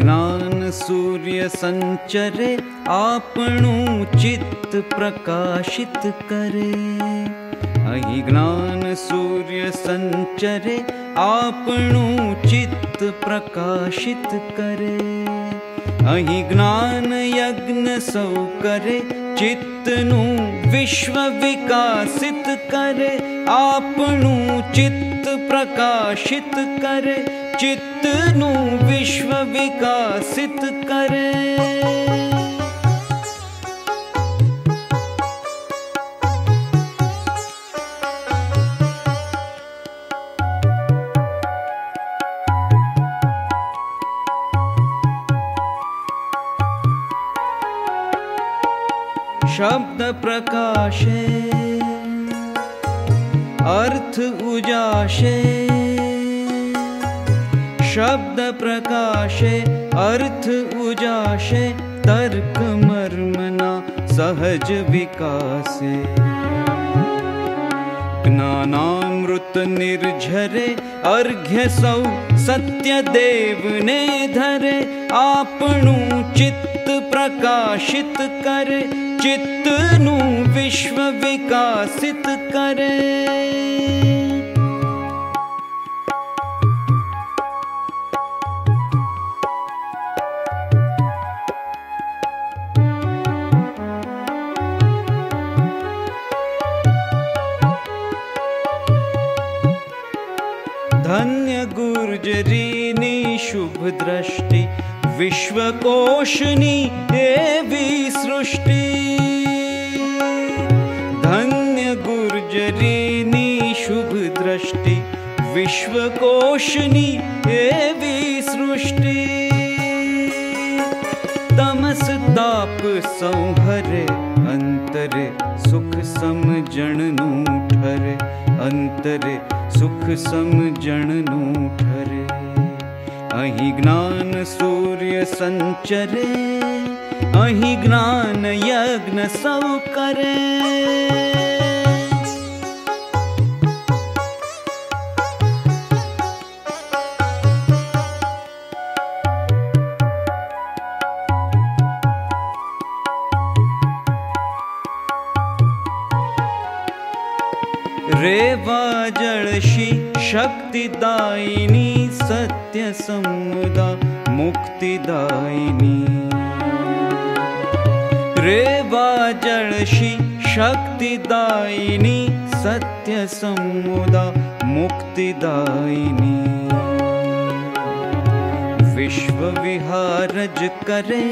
ज्ञान सूर्य संचरे आपणु चित्त प्रकाशित करे अही ज्ञान सूर्य संचरे आपणु चित्त प्रकाशित करे अही ज्ञान यज्ञ सौ करे चित्त नु विश्व विकासित करे आपणु चित्त प्रकाशित करे चित्त विश्व विकासित करे शब्द प्रकाशे अर्थ उजाशे शब्द प्रकाशे अर्थ उजाशे तर्क मर्मना सहज विकासे ज्ञानामृत निर्झरे अर्घ्य सौ सत्यदेव ने धरे आपणु चित्त प्रकाशित करे चित्तनु विश्व विकासित करे શુભ દ્રષ્ટિ વિશ્વકોશની એવી સૃષ્ટિ ધન્ય ગુર્જરીની શુભ દ્રષ્ટિ વિશ્વકોશની એવી સૃષ્ટિ તમસ તાપ સંહરે અંતરે સુખ સમજણનું ઠરે અંતરે સુખ સમજણનું ઠરે अहि ज्ञान सूर्य संचरे अहि ज्ञान यज्ञ सौ रे रेवा शक्ति शक्तिदायिनी सत्य समुदा मुक्तिदायिनी प्रेवा जली शक्तिदायिनी मुक्तिदायिनी विश्वविहारज करे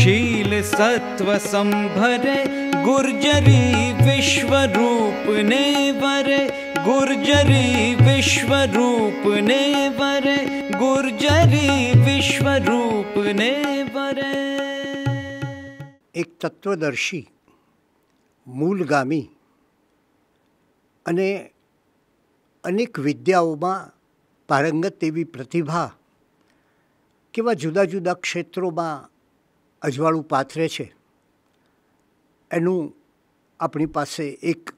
शील सत्व संभरे गुर्जरी विश्वरूप ने वरे गुर्जरी विश्वरूप ने वरे गुर्जरी विश्वरूप ने वरे એક તત્વદર્શી મૂલગામી અને અનેક વિદ્યાઓમાં પારંગત એવી પ્રતિભા કેવા જુદા જુદા ક્ષેત્રોમાં અજવાળું પાથરે છે એનું આપણી પાસે એક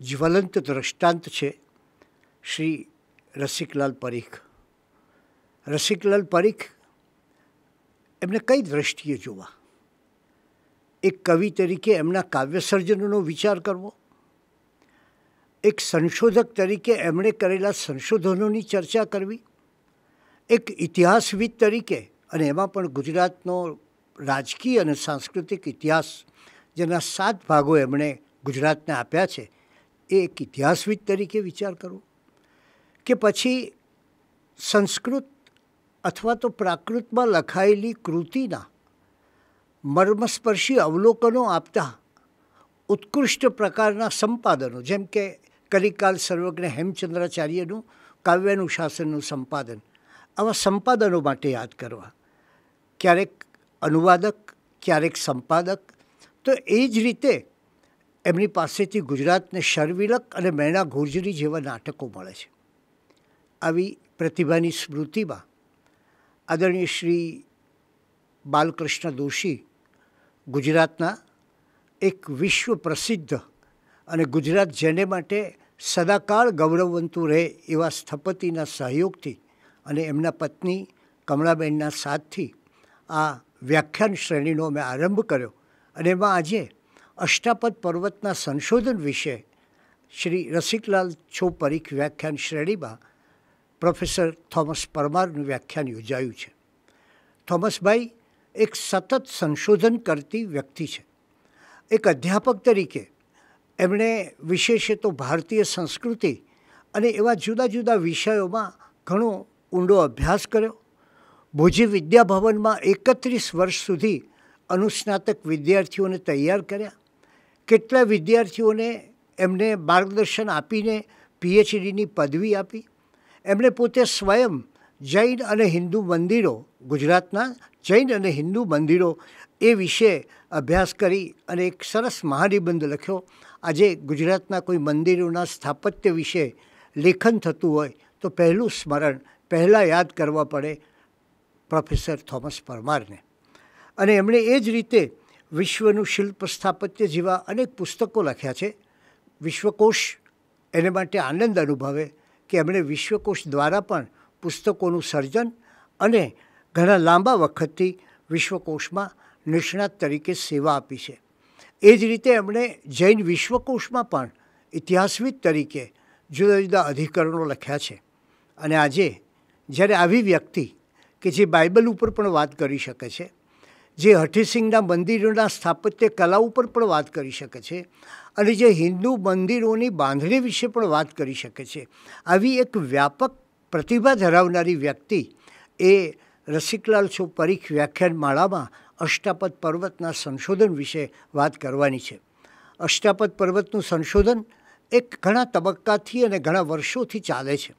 જ્વલંત દ્રષ્ટાંત છે શ્રી રસિકલાલ પરીખ રસિકલાલ પરીખ એમને કઈ દ્રષ્ટિએ જોવા એક કવિ તરીકે એમના કાવ્યસર્જનનો વિચાર કરવો એક સંશોધક તરીકે એમણે કરેલા સંશોધનોની ચર્ચા કરવી એક ઇતિહાસવિદ તરીકે અને એમાં પણ ગુજરાતનો રાજકીય અને સાંસ્કૃતિક ઇતિહાસ જેના સાત ભાગો એમણે ગુજરાતને આપ્યા છે एक इतिहासविद तरीके विचार करो कि पची संस्कृत अथवा तो प्राकृत में लखाये कृतिना मर्मस्पर्शी अवलोकनों आपता उत्कृष्ट प्रकार संपादनों जम के करिकाल सर्वज्ञ हेमचंद्राचार्य काव्यानुशासन संपादन आवा संपादनों याद करवा क्या अनुवादक क्या संपादक तो यीते એમની પાસેથી ગુજરાતને શર્વિલક અને મેણા ગુર્જરી જેવા નાટકો મળે છે આવી પ્રતિભાની સ્મૃતિમાં આદરણીય શ્રી બાલકૃષ્ણ દોશી ગુજરાતના એક વિશ્વ પ્રસિદ્ધ અને ગુજરાત જેને માટે સદાકાળ ગૌરવવંતું રહે એવા સ્થપતિના સહયોગથી અને એમના પત્ની કમળાબેનના સાથથી આ વ્યાખ્યાન શ્રેણીનો અમે આરંભ કર્યો અને એમાં આજે અષ્ટાપદ પર્વતના સંશોધન વિશે શ્રી રસિકલાલ છો પરીખ વ્યાખ્યાન શ્રેણીમાં પ્રોફેસર થોમસ પરમારનું વ્યાખ્યાન યોજાયું છે થોમસભાઈ એક સતત સંશોધન કરતી વ્યક્તિ છે એક અધ્યાપક તરીકે એમણે વિશેષે તો ભારતીય સંસ્કૃતિ અને એવા જુદા જુદા વિષયોમાં ઘણો ઊંડો અભ્યાસ કર્યો ભોજી વિદ્યાભવનમાં એકત્રીસ વર્ષ સુધી અનુસ્નાતક વિદ્યાર્થીઓને તૈયાર કર્યા કેટલા વિદ્યાર્થીઓને એમને માર્ગદર્શન આપીને પીએચડીની પદવી આપી એમણે પોતે સ્વયં જૈન અને હિન્દુ મંદિરો ગુજરાતના જૈન અને હિન્દુ મંદિરો એ વિશે અભ્યાસ કરી અને એક સરસ મહાનિબંધ લખ્યો આજે ગુજરાતના કોઈ મંદિરોના સ્થાપત્ય વિશે લેખન થતું હોય તો પહેલું સ્મરણ પહેલાં યાદ કરવા પડે પ્રોફેસર થોમસ પરમારને અને એમણે એ જ રીતે વિશ્વનું શિલ્પ સ્થાપત્ય જેવા અનેક પુસ્તકો લખ્યા છે વિશ્વકોશ એને માટે આનંદ અનુભવે કે એમણે વિશ્વકોશ દ્વારા પણ પુસ્તકોનું સર્જન અને ઘણા લાંબા વખતથી વિશ્વકોશમાં નિષ્ણાત તરીકે સેવા આપી છે એ જ રીતે એમણે જૈન વિશ્વકોશમાં પણ ઇતિહાસવિદ તરીકે જુદા જુદા અધિકરણો લખ્યા છે અને આજે જ્યારે આવી વ્યક્તિ કે જે બાઇબલ ઉપર પણ વાત કરી શકે છે જે હઠીસિંગના મંદિરોના સ્થાપત્ય કલા ઉપર પણ વાત કરી શકે છે અને જે હિન્દુ મંદિરોની બાંધણી વિશે પણ વાત કરી શકે છે આવી એક વ્યાપક પ્રતિભા ધરાવનારી વ્યક્તિ એ રસિકલાલ છો પરીખ વ્યાખ્યાનમાળામાં અષ્ટાપદ પર્વતના સંશોધન વિશે વાત કરવાની છે અષ્ટાપદ પર્વતનું સંશોધન એક ઘણા તબક્કાથી અને ઘણા વર્ષોથી ચાલે છે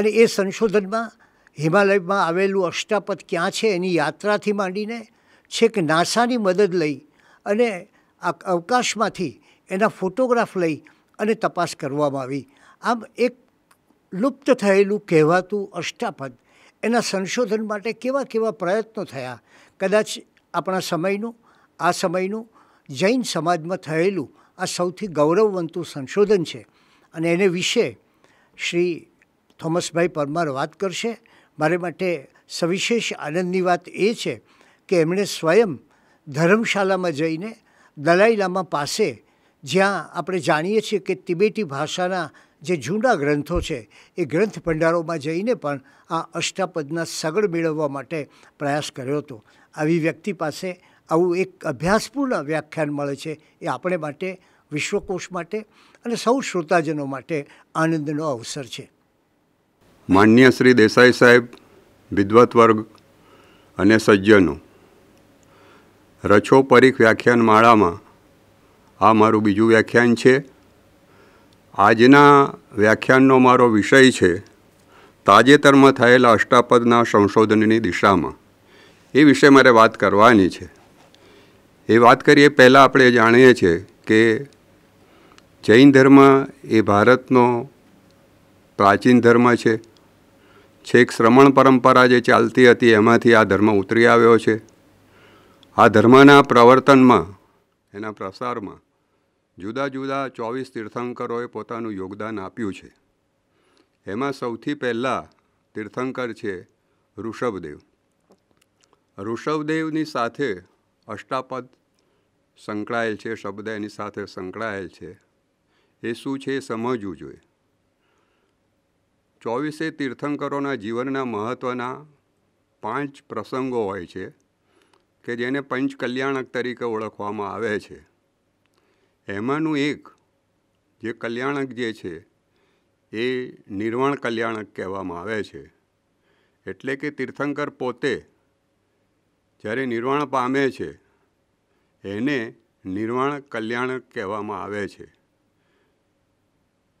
અને એ સંશોધનમાં હિમાલયમાં આવેલું અષ્ટાપદ ક્યાં છે એની યાત્રાથી માંડીને છેક નાસાની મદદ લઈ અને આ અવકાશમાંથી એના ફોટોગ્રાફ લઈ અને તપાસ કરવામાં આવી આમ એક લુપ્ત થયેલું કહેવાતું અષ્ટાપદ એના સંશોધન માટે કેવા કેવા પ્રયત્નો થયા કદાચ આપણા સમયનું આ સમયનું જૈન સમાજમાં થયેલું આ સૌથી ગૌરવવંતું સંશોધન છે અને એને વિશે શ્રી થોમસભાઈ પરમાર વાત કરશે મારે માટે સવિશેષ આનંદની વાત એ છે કે એમણે સ્વયં ધર્મશાલામાં જઈને દલાઈ લામા પાસે જ્યાં આપણે જાણીએ છીએ કે તિબેટી ભાષાના જે જૂના ગ્રંથો છે એ ગ્રંથ ભંડારોમાં જઈને પણ આ અષ્ટાપદના સગળ મેળવવા માટે પ્રયાસ કર્યો હતો આવી વ્યક્તિ પાસે આવું એક અભ્યાસપૂર્ણ વ્યાખ્યાન મળે છે એ આપણે માટે વિશ્વકોશ માટે અને સૌ શ્રોતાજનો માટે આનંદનો અવસર છે માન્ય શ્રી દેસાઈ સાહેબ વિદ્વત વર્ગ અને સજ્જનો રછો પરીખ વ્યાખ્યાન માળામાં આ મારું બીજું વ્યાખ્યાન છે આજના વ્યાખ્યાનનો મારો વિષય છે તાજેતરમાં થયેલા અષ્ટાપદના સંશોધનની દિશામાં એ વિશે મારે વાત કરવાની છે એ વાત કરીએ પહેલાં આપણે જાણીએ છીએ કે જૈન ધર્મ એ ભારતનો પ્રાચીન ધર્મ છે છેક શ્રમણ પરંપરા જે ચાલતી હતી એમાંથી આ ધર્મ ઉતરી આવ્યો છે આ ધર્મના પ્રવર્તનમાં એના પ્રસારમાં જુદા જુદા ચોવીસ તીર્થંકરોએ પોતાનું યોગદાન આપ્યું છે એમાં સૌથી પહેલાં તીર્થંકર છે ઋષભદેવ ઋષભદેવની સાથે અષ્ટાપદ સંકળાયેલ છે શબ્દ એની સાથે સંકળાયેલ છે એ શું છે એ સમજવું જોઈએ ચોવીસે તીર્થંકરોના જીવનના મહત્ત્વના પાંચ પ્રસંગો હોય છે કે જેને પંચકલ્યાણક તરીકે ઓળખવામાં આવે છે એમાંનું એક જે કલ્યાણક જે છે એ નિર્વાણ કલ્યાણક કહેવામાં આવે છે એટલે કે તીર્થંકર પોતે જ્યારે નિર્વાણ પામે છે એને નિર્વાણ કલ્યાણક કહેવામાં આવે છે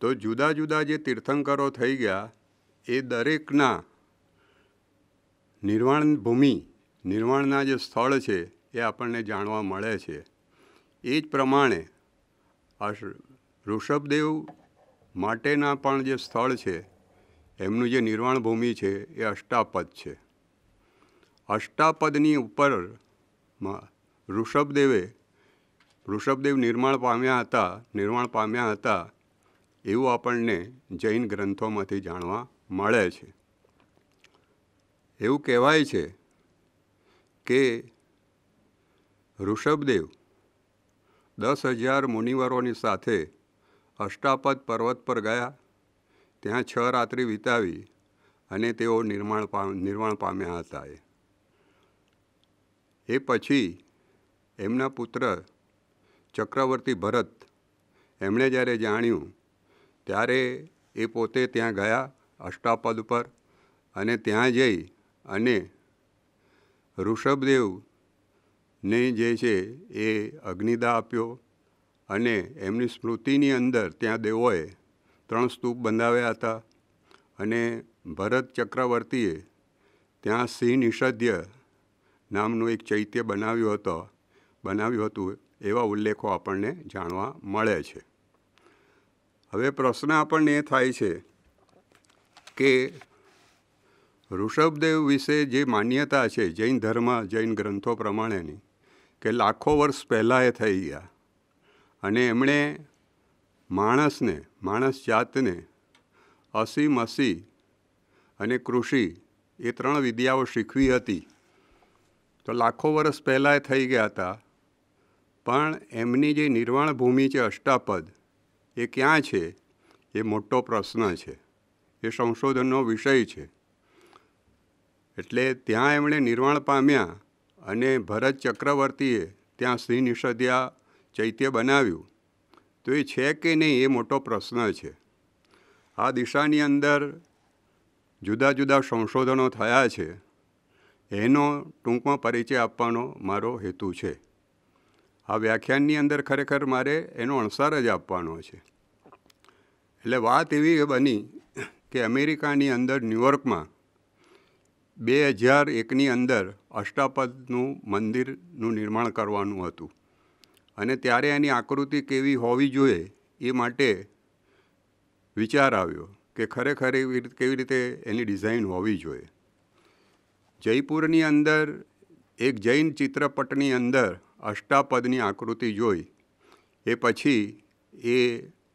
તો જુદા જુદા જે તીર્થંકરો થઈ ગયા એ દરેકના નિર્વાણ ભૂમિ નિર્માણના જે સ્થળ છે એ આપણને જાણવા મળે છે એ જ પ્રમાણે આ ઋષભદેવ માટેના પણ જે સ્થળ છે એમનું જે નિર્વાણ ભૂમિ છે એ અષ્ટાપદ છે અષ્ટાપદની ઉપર ઋષભદેવે ઋષભદેવ નિર્માણ પામ્યા હતા નિર્માણ પામ્યા હતા એવું આપણને જૈન ગ્રંથોમાંથી જાણવા મળે છે એવું કહેવાય છે કે ઋષભદેવ દસ હજાર મુનિવરોની સાથે અષ્ટાપદ પર્વત પર ગયા ત્યાં છ રાત્રિ વિતાવી અને તેઓ નિર્માણ પામ નિર્માણ પામ્યા હતા એ એ પછી એમના પુત્ર ચક્રવર્તી ભરત એમણે જ્યારે જાણ્યું ત્યારે એ પોતે ત્યાં ગયા અષ્ટાપદ ઉપર અને ત્યાં જઈ અને ઋષભદેવને જે છે એ અગ્નિદા આપ્યો અને એમની સ્મૃતિની અંદર ત્યાં દેવોએ ત્રણ સ્તૂપ બંધાવ્યા હતા અને ભરત ચક્રવર્તીએ ત્યાં સિંહ નિષધ્ય નામનું એક ચૈત્ય બનાવ્યું હતો બનાવ્યું હતું એવા ઉલ્લેખો આપણને જાણવા મળે છે હવે પ્રશ્ન આપણને એ થાય છે કે ઋષભદેવ વિશે જે માન્યતા છે જૈન ધર્મ જૈન ગ્રંથો પ્રમાણેની કે લાખો વર્ષ પહેલાં એ થઈ ગયા અને એમણે માણસને માણસ જાતને અસીમ મસી અને કૃષિ એ ત્રણ વિદ્યાઓ શીખવી હતી તો લાખો વર્ષ પહેલાં એ થઈ ગયા હતા પણ એમની જે નિર્વાણ ભૂમિ છે અષ્ટાપદ એ ક્યાં છે એ મોટો પ્રશ્ન છે એ સંશોધનનો વિષય છે એટલે ત્યાં એમણે નિર્વાણ પામ્યા અને ભરત ચક્રવર્તીએ ત્યાં શ્રી નિષદ્યા ચૈત્ય બનાવ્યું તો એ છે કે નહીં એ મોટો પ્રશ્ન છે આ દિશાની અંદર જુદા જુદા સંશોધનો થયા છે એનો ટૂંકમાં પરિચય આપવાનો મારો હેતુ છે આ વ્યાખ્યાનની અંદર ખરેખર મારે એનો અણસાર જ આપવાનો છે એટલે વાત એવી બની કે અમેરિકાની અંદર ન્યૂયોર્કમાં બે હજાર એકની અંદર અષ્ટાપદનું મંદિરનું નિર્માણ કરવાનું હતું અને ત્યારે એની આકૃતિ કેવી હોવી જોઈએ એ માટે વિચાર આવ્યો કે ખરેખર એવી કેવી રીતે એની ડિઝાઇન હોવી જોઈએ જયપુરની અંદર એક જૈન ચિત્રપટની અંદર અષ્ટાપદની આકૃતિ જોઈ એ પછી એ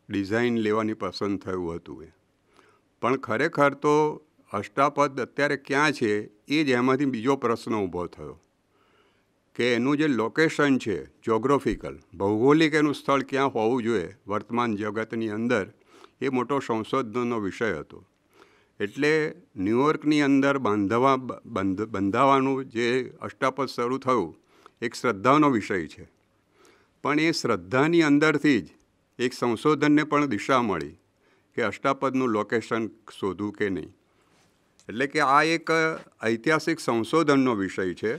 ડિઝાઇન લેવાની પસંદ થયું હતું એ પણ ખરેખર તો અષ્ટાપદ અત્યારે ક્યાં છે એ જ એમાંથી બીજો પ્રશ્ન ઊભો થયો કે એનું જે લોકેશન છે જ્યોગ્રાફિકલ ભૌગોલિક એનું સ્થળ ક્યાં હોવું જોઈએ વર્તમાન જગતની અંદર એ મોટો સંશોધનનો વિષય હતો એટલે ન્યુયોર્કની અંદર બાંધવા બંધ બંધાવાનું જે અષ્ટાપદ શરૂ થયું એક શ્રદ્ધાનો વિષય છે પણ એ શ્રદ્ધાની અંદરથી જ એક સંશોધનને પણ દિશા મળી કે અષ્ટાપદનું લોકેશન શોધવું કે નહીં એટલે કે આ એક ઐતિહાસિક સંશોધનનો વિષય છે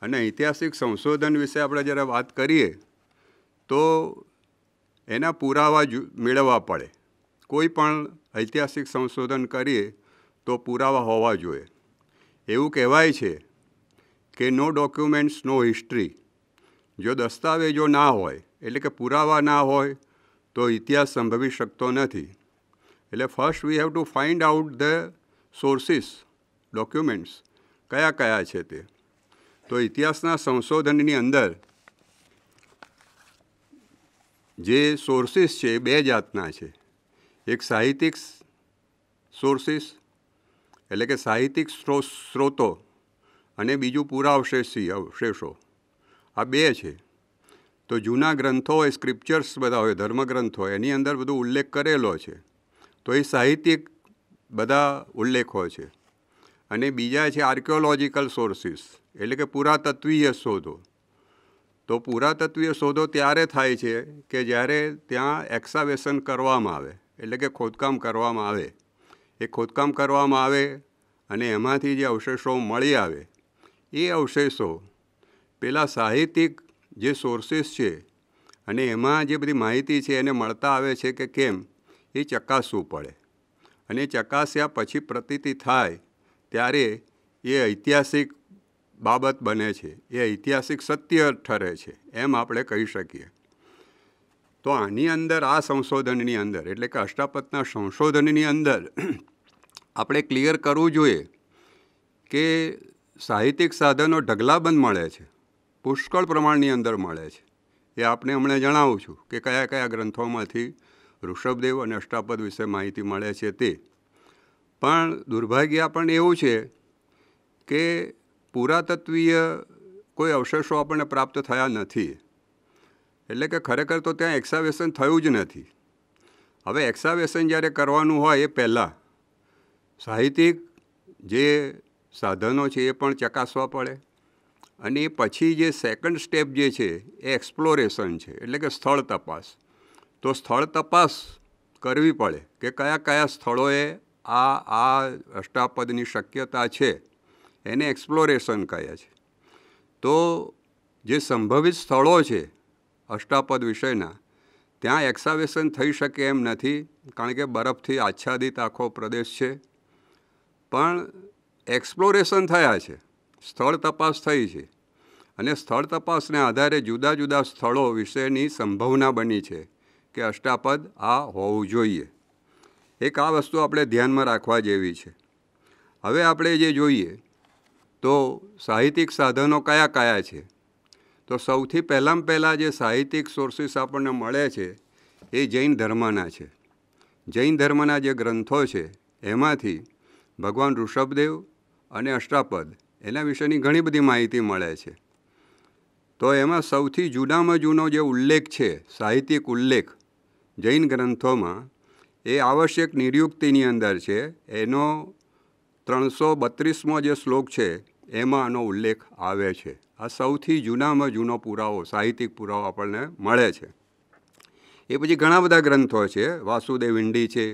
અને ઐતિહાસિક સંશોધન વિશે આપણે જ્યારે વાત કરીએ તો એના પુરાવા મેળવવા પડે કોઈ પણ ઐતિહાસિક સંશોધન કરીએ તો પુરાવા હોવા જોઈએ એવું કહેવાય છે કે નો ડોક્યુમેન્ટ્સ નો હિસ્ટ્રી જો દસ્તાવેજો ના હોય એટલે કે પુરાવા ના હોય તો ઇતિહાસ સંભવી શકતો નથી એટલે first we have to find out the sources documents કયા કયા છે તે તો ઇતિહાસના સંશોધનની અંદર જે સોર્સિસ છે એ બે જાતના છે એક સાહિત્યિક સોર્સિસ એટલે કે સાહિત્યિક સ્ત્રોતો અને બીજું પુરાવશેષી અવશેષો આ બે છે તો જૂના ગ્રંથો હોય સ્ક્રિપ્ચર્સ બધા હોય ધર્મગ્રંથો હોય એની અંદર બધું ઉલ્લેખ કરેલો છે તો એ સાહિત્યિક બધા ઉલ્લેખો છે અને બીજા છે આર્કિયોલોજિકલ સોર્સિસ એટલે કે પુરાતત્વીય શોધો તો પુરાતત્વીય શોધો ત્યારે થાય છે કે જ્યારે ત્યાં એક્સાવેશન કરવામાં આવે એટલે કે ખોદકામ કરવામાં આવે એ ખોદકામ કરવામાં આવે અને એમાંથી જે અવશેષો મળી આવે એ અવશેષો પેલા સાહિત્યિક જે સોર્સિસ છે અને એમાં જે બધી માહિતી છે એને મળતા આવે છે કે કેમ એ ચકાસવું પડે અને ચકાસ્યા પછી પ્રતીતિ થાય ત્યારે એ ઐતિહાસિક બાબત બને છે એ ઐતિહાસિક સત્ય ઠરે છે એમ આપણે કહી શકીએ તો આની અંદર આ સંશોધનની અંદર એટલે કે અષ્ટાપતના સંશોધનની અંદર આપણે ક્લિયર કરવું જોઈએ કે સાહિત્યિક સાધનો ઢગલાબંધ મળે છે પુષ્કળ પ્રમાણની અંદર મળે છે એ આપણે હમણાં જણાવું છું કે કયા કયા ગ્રંથોમાંથી ઋષભદેવ અને અષ્ટાપદ વિશે માહિતી મળે છે તે પણ દુર્ભાગ્ય પણ એવું છે કે પુરાતત્વીય કોઈ અવશેષો આપણને પ્રાપ્ત થયા નથી એટલે કે ખરેખર તો ત્યાં એક્સાવેશન થયું જ નથી હવે એક્સાવેશન જ્યારે કરવાનું હોય એ પહેલાં સાહિત્યિક જે સાધનો છે એ પણ ચકાસવા પડે અને પછી જે સેકન્ડ સ્ટેપ જે છે એ એક્સપ્લોરેશન છે એટલે કે સ્થળ તપાસ તો સ્થળ તપાસ કરવી પડે કે કયા કયા સ્થળોએ આ આ અષ્ટાપદની શક્યતા છે એને એક્સપ્લોરેશન કહે છે તો જે સંભવિત સ્થળો છે અષ્ટાપદ વિષયના ત્યાં એક્સાવેશન થઈ શકે એમ નથી કારણ કે બરફથી આચ્છાદિત આખો પ્રદેશ છે પણ એક્સપ્લોરેશન થયા છે સ્થળ તપાસ થઈ છે અને સ્થળ તપાસને આધારે જુદા જુદા સ્થળો વિશેની સંભાવના બની છે કે અષ્ટાપદ આ હોવું જોઈએ એક આ વસ્તુ આપણે ધ્યાનમાં રાખવા જેવી છે હવે આપણે જે જોઈએ તો સાહિત્યિક સાધનો કયા કયા છે તો સૌથી પહેલાંમાં પહેલાં જે સાહિત્યિક સોર્સીસ આપણને મળે છે એ જૈન ધર્મના છે જૈન ધર્મના જે ગ્રંથો છે એમાંથી ભગવાન ઋષભદેવ અને અષ્ટાપદ એના વિશેની ઘણી બધી માહિતી મળે છે તો એમાં સૌથી જૂનામાં જૂનો જે ઉલ્લેખ છે સાહિત્યિક ઉલ્લેખ જૈન ગ્રંથોમાં એ આવશ્યક નિર્યુક્તિની અંદર છે એનો ત્રણસો બત્રીસમો જે શ્લોક છે એમાં આનો ઉલ્લેખ આવે છે આ સૌથી જૂનામાં જૂનો પુરાવો સાહિત્યિક પુરાવો આપણને મળે છે એ પછી ઘણા બધા ગ્રંથો છે વાસુદેવ ઇંડી છે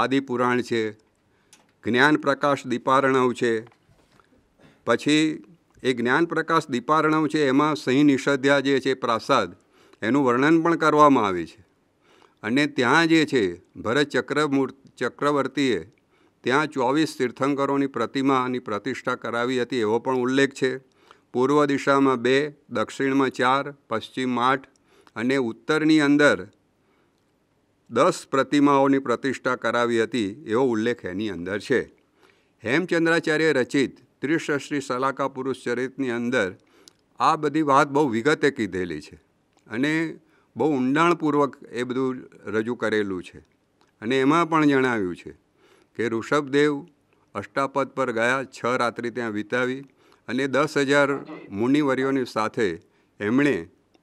આદિપુરાણ છે જ્ઞાન પ્રકાશ દીપારણવ છે પછી એ જ્ઞાન પ્રકાશ દીપારણવ છે એમાં સિંહ નિષધ્યા જે છે પ્રાસાદ એનું વર્ણન પણ કરવામાં આવે છે અને ત્યાં જે છે ભરત ચક્રમૂર્ ચક્રવર્તીએ ત્યાં ચોવીસ તીર્થંકરોની પ્રતિમાની પ્રતિષ્ઠા કરાવી હતી એવો પણ ઉલ્લેખ છે પૂર્વ દિશામાં બે દક્ષિણમાં ચાર પશ્ચિમમાં આઠ અને ઉત્તરની અંદર દસ પ્રતિમાઓની પ્રતિષ્ઠા કરાવી હતી એવો ઉલ્લેખ એની અંદર છે હેમચંદ્રાચાર્ય રચિત ત્રિશશ્રી સલાકા પુરુષ ચરિતની અંદર આ બધી વાત બહુ વિગતે કીધેલી છે અને બહુ ઊંડાણપૂર્વક એ બધું રજૂ કરેલું છે અને એમાં પણ જણાવ્યું છે કે ઋષભદેવ અષ્ટાપદ પર ગયા છ રાત્રિ ત્યાં વિતાવી અને દસ હજાર મુનિવર્યોની સાથે એમણે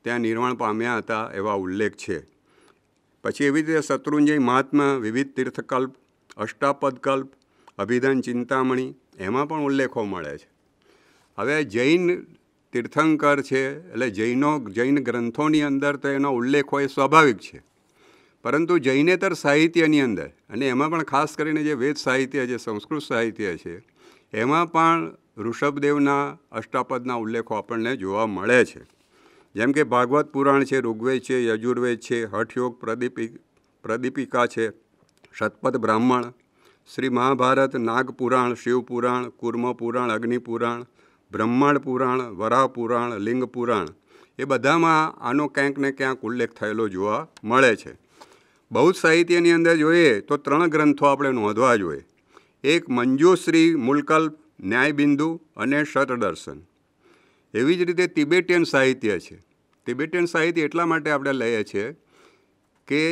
ત્યાં નિર્માણ પામ્યા હતા એવા ઉલ્લેખ છે પછી એવી રીતે શત્રુંજય મહાત્મા વિવિધ તીર્થકલ્પ અષ્ટાપદકલ્પ અભિધાન ચિંતામણી એમાં પણ ઉલ્લેખો મળે છે હવે જૈન તીર્થંકર છે એટલે જૈનો જૈન ગ્રંથોની અંદર તો એનો ઉલ્લેખ હોય સ્વાભાવિક છે પરંતુ જૈનેતર સાહિત્યની અંદર અને એમાં પણ ખાસ કરીને જે વેદ સાહિત્ય છે સંસ્કૃત સાહિત્ય છે એમાં પણ ઋષભદેવના અષ્ટાપદના ઉલ્લેખો આપણને જોવા મળે છે જેમ કે ભાગવત પુરાણ છે ઋગ્વેદ છે યજુર્વેદ છે હઠયોગ પ્રદીપી પ્રદીપિકા છે શતપથ બ્રાહ્મણ શ્રી મહાભારત નાગપુરાણ શિવપુરાણ કુર્મપુરાણ અગ્નિપુરાણ બ્રહ્માંડ પુરાણ વરાહ પુરાણ લિંગ પુરાણ એ બધામાં આનો ક્યાંક ને ક્યાંક ઉલ્લેખ થયેલો જોવા મળે છે બૌદ્ધ સાહિત્યની અંદર જોઈએ તો ત્રણ ગ્રંથો આપણે નોંધવા જોઈએ એક મંજુશ્રી મુલકલ્પ ન્યાયબિંદુ અને શતદર્શન એવી જ રીતે તિબેટિયન સાહિત્ય છે તિબેટિયન સાહિત્ય એટલા માટે આપણે લઈએ છીએ કે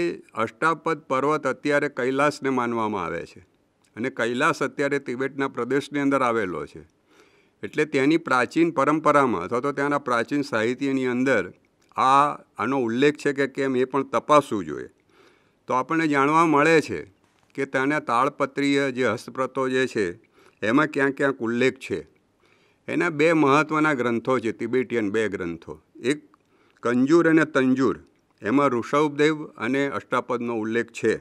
અષ્ટાપદ પર્વત અત્યારે કૈલાસને માનવામાં આવે છે અને કૈલાસ અત્યારે તિબેટના પ્રદેશની અંદર આવેલો છે એટલે તેની પ્રાચીન પરંપરામાં અથવા તો ત્યાંના પ્રાચીન સાહિત્યની અંદર આ આનો ઉલ્લેખ છે કે કેમ એ પણ તપાસવું જોઈએ તો આપણને જાણવા મળે છે કે ત્યાંના તાળપત્રીય જે હસ્તપ્રતો જે છે એમાં ક્યાંક ક્યાંક ઉલ્લેખ છે એના બે મહત્ત્વના ગ્રંથો છે તિબેટિયન બે ગ્રંથો એક કંજૂર અને તંજૂર એમાં ઋષભદેવ અને અષ્ટાપદનો ઉલ્લેખ છે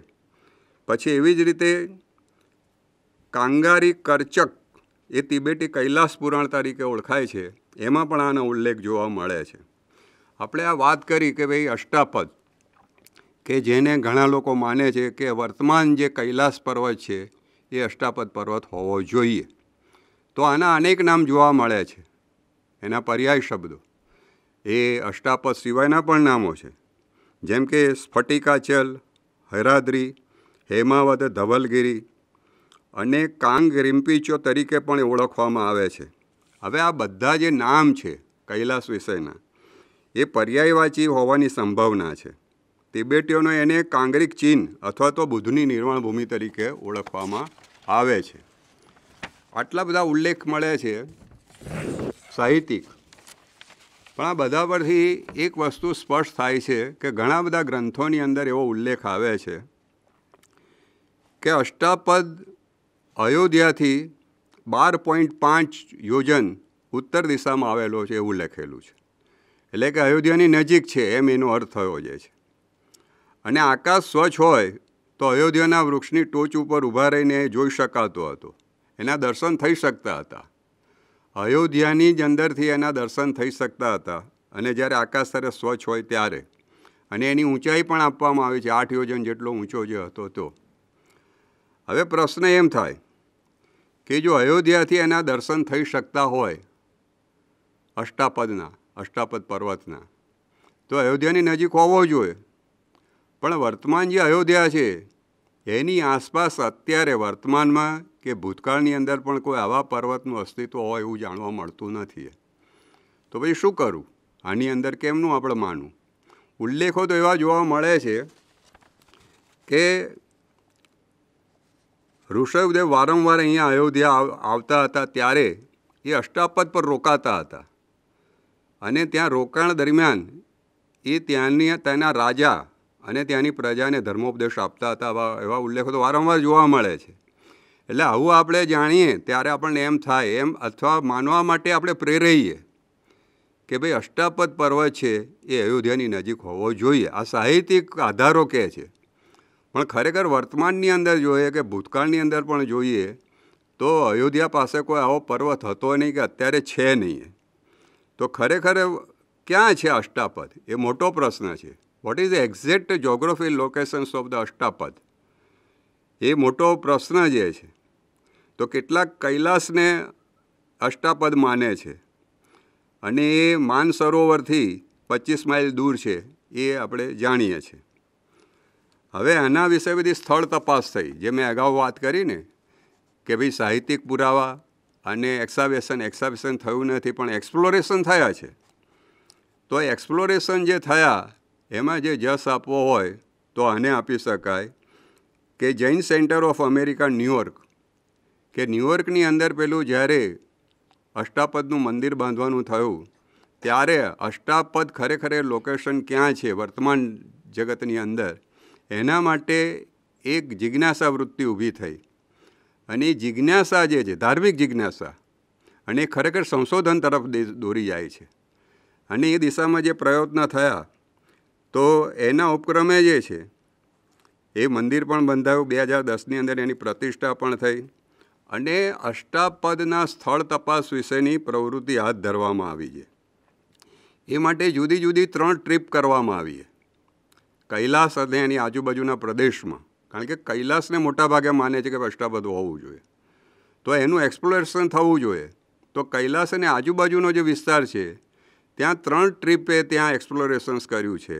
પછી એવી જ રીતે કાંગારી કરચક એ તિબેટી કૈલાસ પુરાણ તરીકે ઓળખાય છે એમાં પણ આનો ઉલ્લેખ જોવા મળે છે આપણે આ વાત કરી કે ભાઈ અષ્ટાપદ કે જેને ઘણા લોકો માને છે કે વર્તમાન જે કૈલાસ પર્વત છે એ અષ્ટાપદ પર્વત હોવો જોઈએ તો આના અનેક નામ જોવા મળે છે એના પર્યાય શબ્દો એ અષ્ટાપદ સિવાયના પણ નામો છે જેમ કે સ્ફટિકાચલ હૈરાદ્રી હેમાવત ધવલગીરી અને કાંગ રિમ્પીચો તરીકે પણ ઓળખવામાં આવે છે હવે આ બધા જે નામ છે કૈલાસ વિષયના એ પર્યાયવાચી હોવાની સંભાવના છે તિબેટીઓનો એને કાંગરિક ચીન અથવા તો બુદ્ધની નિર્માણ ભૂમિ તરીકે ઓળખવામાં આવે છે આટલા બધા ઉલ્લેખ મળે છે સાહિત્યિક પણ આ બધા પરથી એક વસ્તુ સ્પષ્ટ થાય છે કે ઘણા બધા ગ્રંથોની અંદર એવો ઉલ્લેખ આવે છે કે અષ્ટાપદ અયોધ્યાથી બાર પોઈન્ટ પાંચ યોજન ઉત્તર દિશામાં આવેલો છે એવું લખેલું છે એટલે કે અયોધ્યાની નજીક છે એમ એનો અર્થ થયો જે છે અને આકાશ સ્વચ્છ હોય તો અયોધ્યાના વૃક્ષની ટોચ ઉપર ઊભા રહીને જોઈ શકાતો હતો એના દર્શન થઈ શકતા હતા અયોધ્યાની જ અંદરથી એના દર્શન થઈ શકતા હતા અને જ્યારે આકાશ સરસ સ્વચ્છ હોય ત્યારે અને એની ઊંચાઈ પણ આપવામાં આવી છે આઠ યોજન જેટલો ઊંચો જે હતો તો હવે પ્રશ્ન એમ થાય કે જો અયોધ્યાથી એના દર્શન થઈ શકતા હોય અષ્ટાપદના અષ્ટાપદ પર્વતના તો અયોધ્યાની નજીક હોવો જોઈએ પણ વર્તમાન જે અયોધ્યા છે એની આસપાસ અત્યારે વર્તમાનમાં કે ભૂતકાળની અંદર પણ કોઈ આવા પર્વતનું અસ્તિત્વ હોય એવું જાણવા મળતું નથી તો પછી શું કરવું આની અંદર કેમનું આપણે માનું ઉલ્લેખો તો એવા જોવા મળે છે કે ઋષભદેવ વારંવાર અહીંયા અયોધ્યા આવતા હતા ત્યારે એ અષ્ટાપદ પર રોકાતા હતા અને ત્યાં રોકાણ દરમિયાન એ ત્યાંની તેના રાજા અને ત્યાંની પ્રજાને ધર્મોપદેશ આપતા હતા એવા ઉલ્લેખો તો વારંવાર જોવા મળે છે એટલે આવું આપણે જાણીએ ત્યારે આપણને એમ થાય એમ અથવા માનવા માટે આપણે પ્રેરાઈએ કે ભાઈ અષ્ટાપદ પર્વત છે એ અયોધ્યાની નજીક હોવો જોઈએ આ સાહિત્યિક આધારો કહે છે પણ ખરેખર વર્તમાનની અંદર જોઈએ કે ભૂતકાળની અંદર પણ જોઈએ તો અયોધ્યા પાસે કોઈ આવો પર્વત હતો નહીં કે અત્યારે છે નહીં તો ખરેખર ક્યાં છે અષ્ટાપદ એ મોટો પ્રશ્ન છે what is the exact geography locations of the Ashtapad એ મોટો પ્રશ્ન જે છે તો કેટલાક કૈલાસને અષ્ટાપદ માને છે અને એ માનસરોવરથી પચીસ માઇલ દૂર છે એ આપણે જાણીએ છીએ હવે આના વિશે બધી સ્થળ તપાસ થઈ જે મેં અગાઉ વાત કરીને કે ભાઈ સાહિત્યિક પુરાવા અને એક્સાવેશન એક્સાવેશન થયું નથી પણ એક્સપ્લોરેશન થયા છે તો એક્સપ્લોરેશન જે થયા એમાં જે જસ આપવો હોય તો આને આપી શકાય કે Jain center of America New York કે ન્યુયોર્કની અંદર પેલું જ્યારે અષ્ટાપદનું મંદિર બાંધવાનું થયું ત્યારે અષ્ટાપદ ખરેખર લોકેશન ક્યાં છે વર્તમાન જગતની અંદર એના માટે એક જિજ્ઞાસા વૃત્તિ ઊભી થઈ અને એ જિજ્ઞાસા જે છે ધાર્મિક જિજ્ઞાસા અને ખરેખર સંશોધન તરફ દોરી જાય છે અને એ દિશામાં જે પ્રયત્ન થયા તો એના ઉપક્રમે જે છે એ મંદિર પણ બંધાયું બે હજાર દસની અંદર એની પ્રતિષ્ઠા પણ થઈ અને અષ્ટાપદના સ્થળ તપાસ વિશેની પ્રવૃત્તિ હાથ ધરવામાં આવી છે એ માટે જુદી જુદી ત્રણ ટ્રીપ કરવામાં આવી છે કૈલાસ અને એની આજુબાજુના પ્રદેશમાં કારણ કે કૈલાસને મોટાભાગે માને છે કે અષ્ટાબદ્ધ હોવું જોઈએ તો એનું એક્સપ્લોરેશન થવું જોઈએ તો કૈલાસ અને આજુબાજુનો જે વિસ્તાર છે ત્યાં ત્રણ ટ્રીપે ત્યાં એક્સપ્લોરેશન્સ કર્યું છે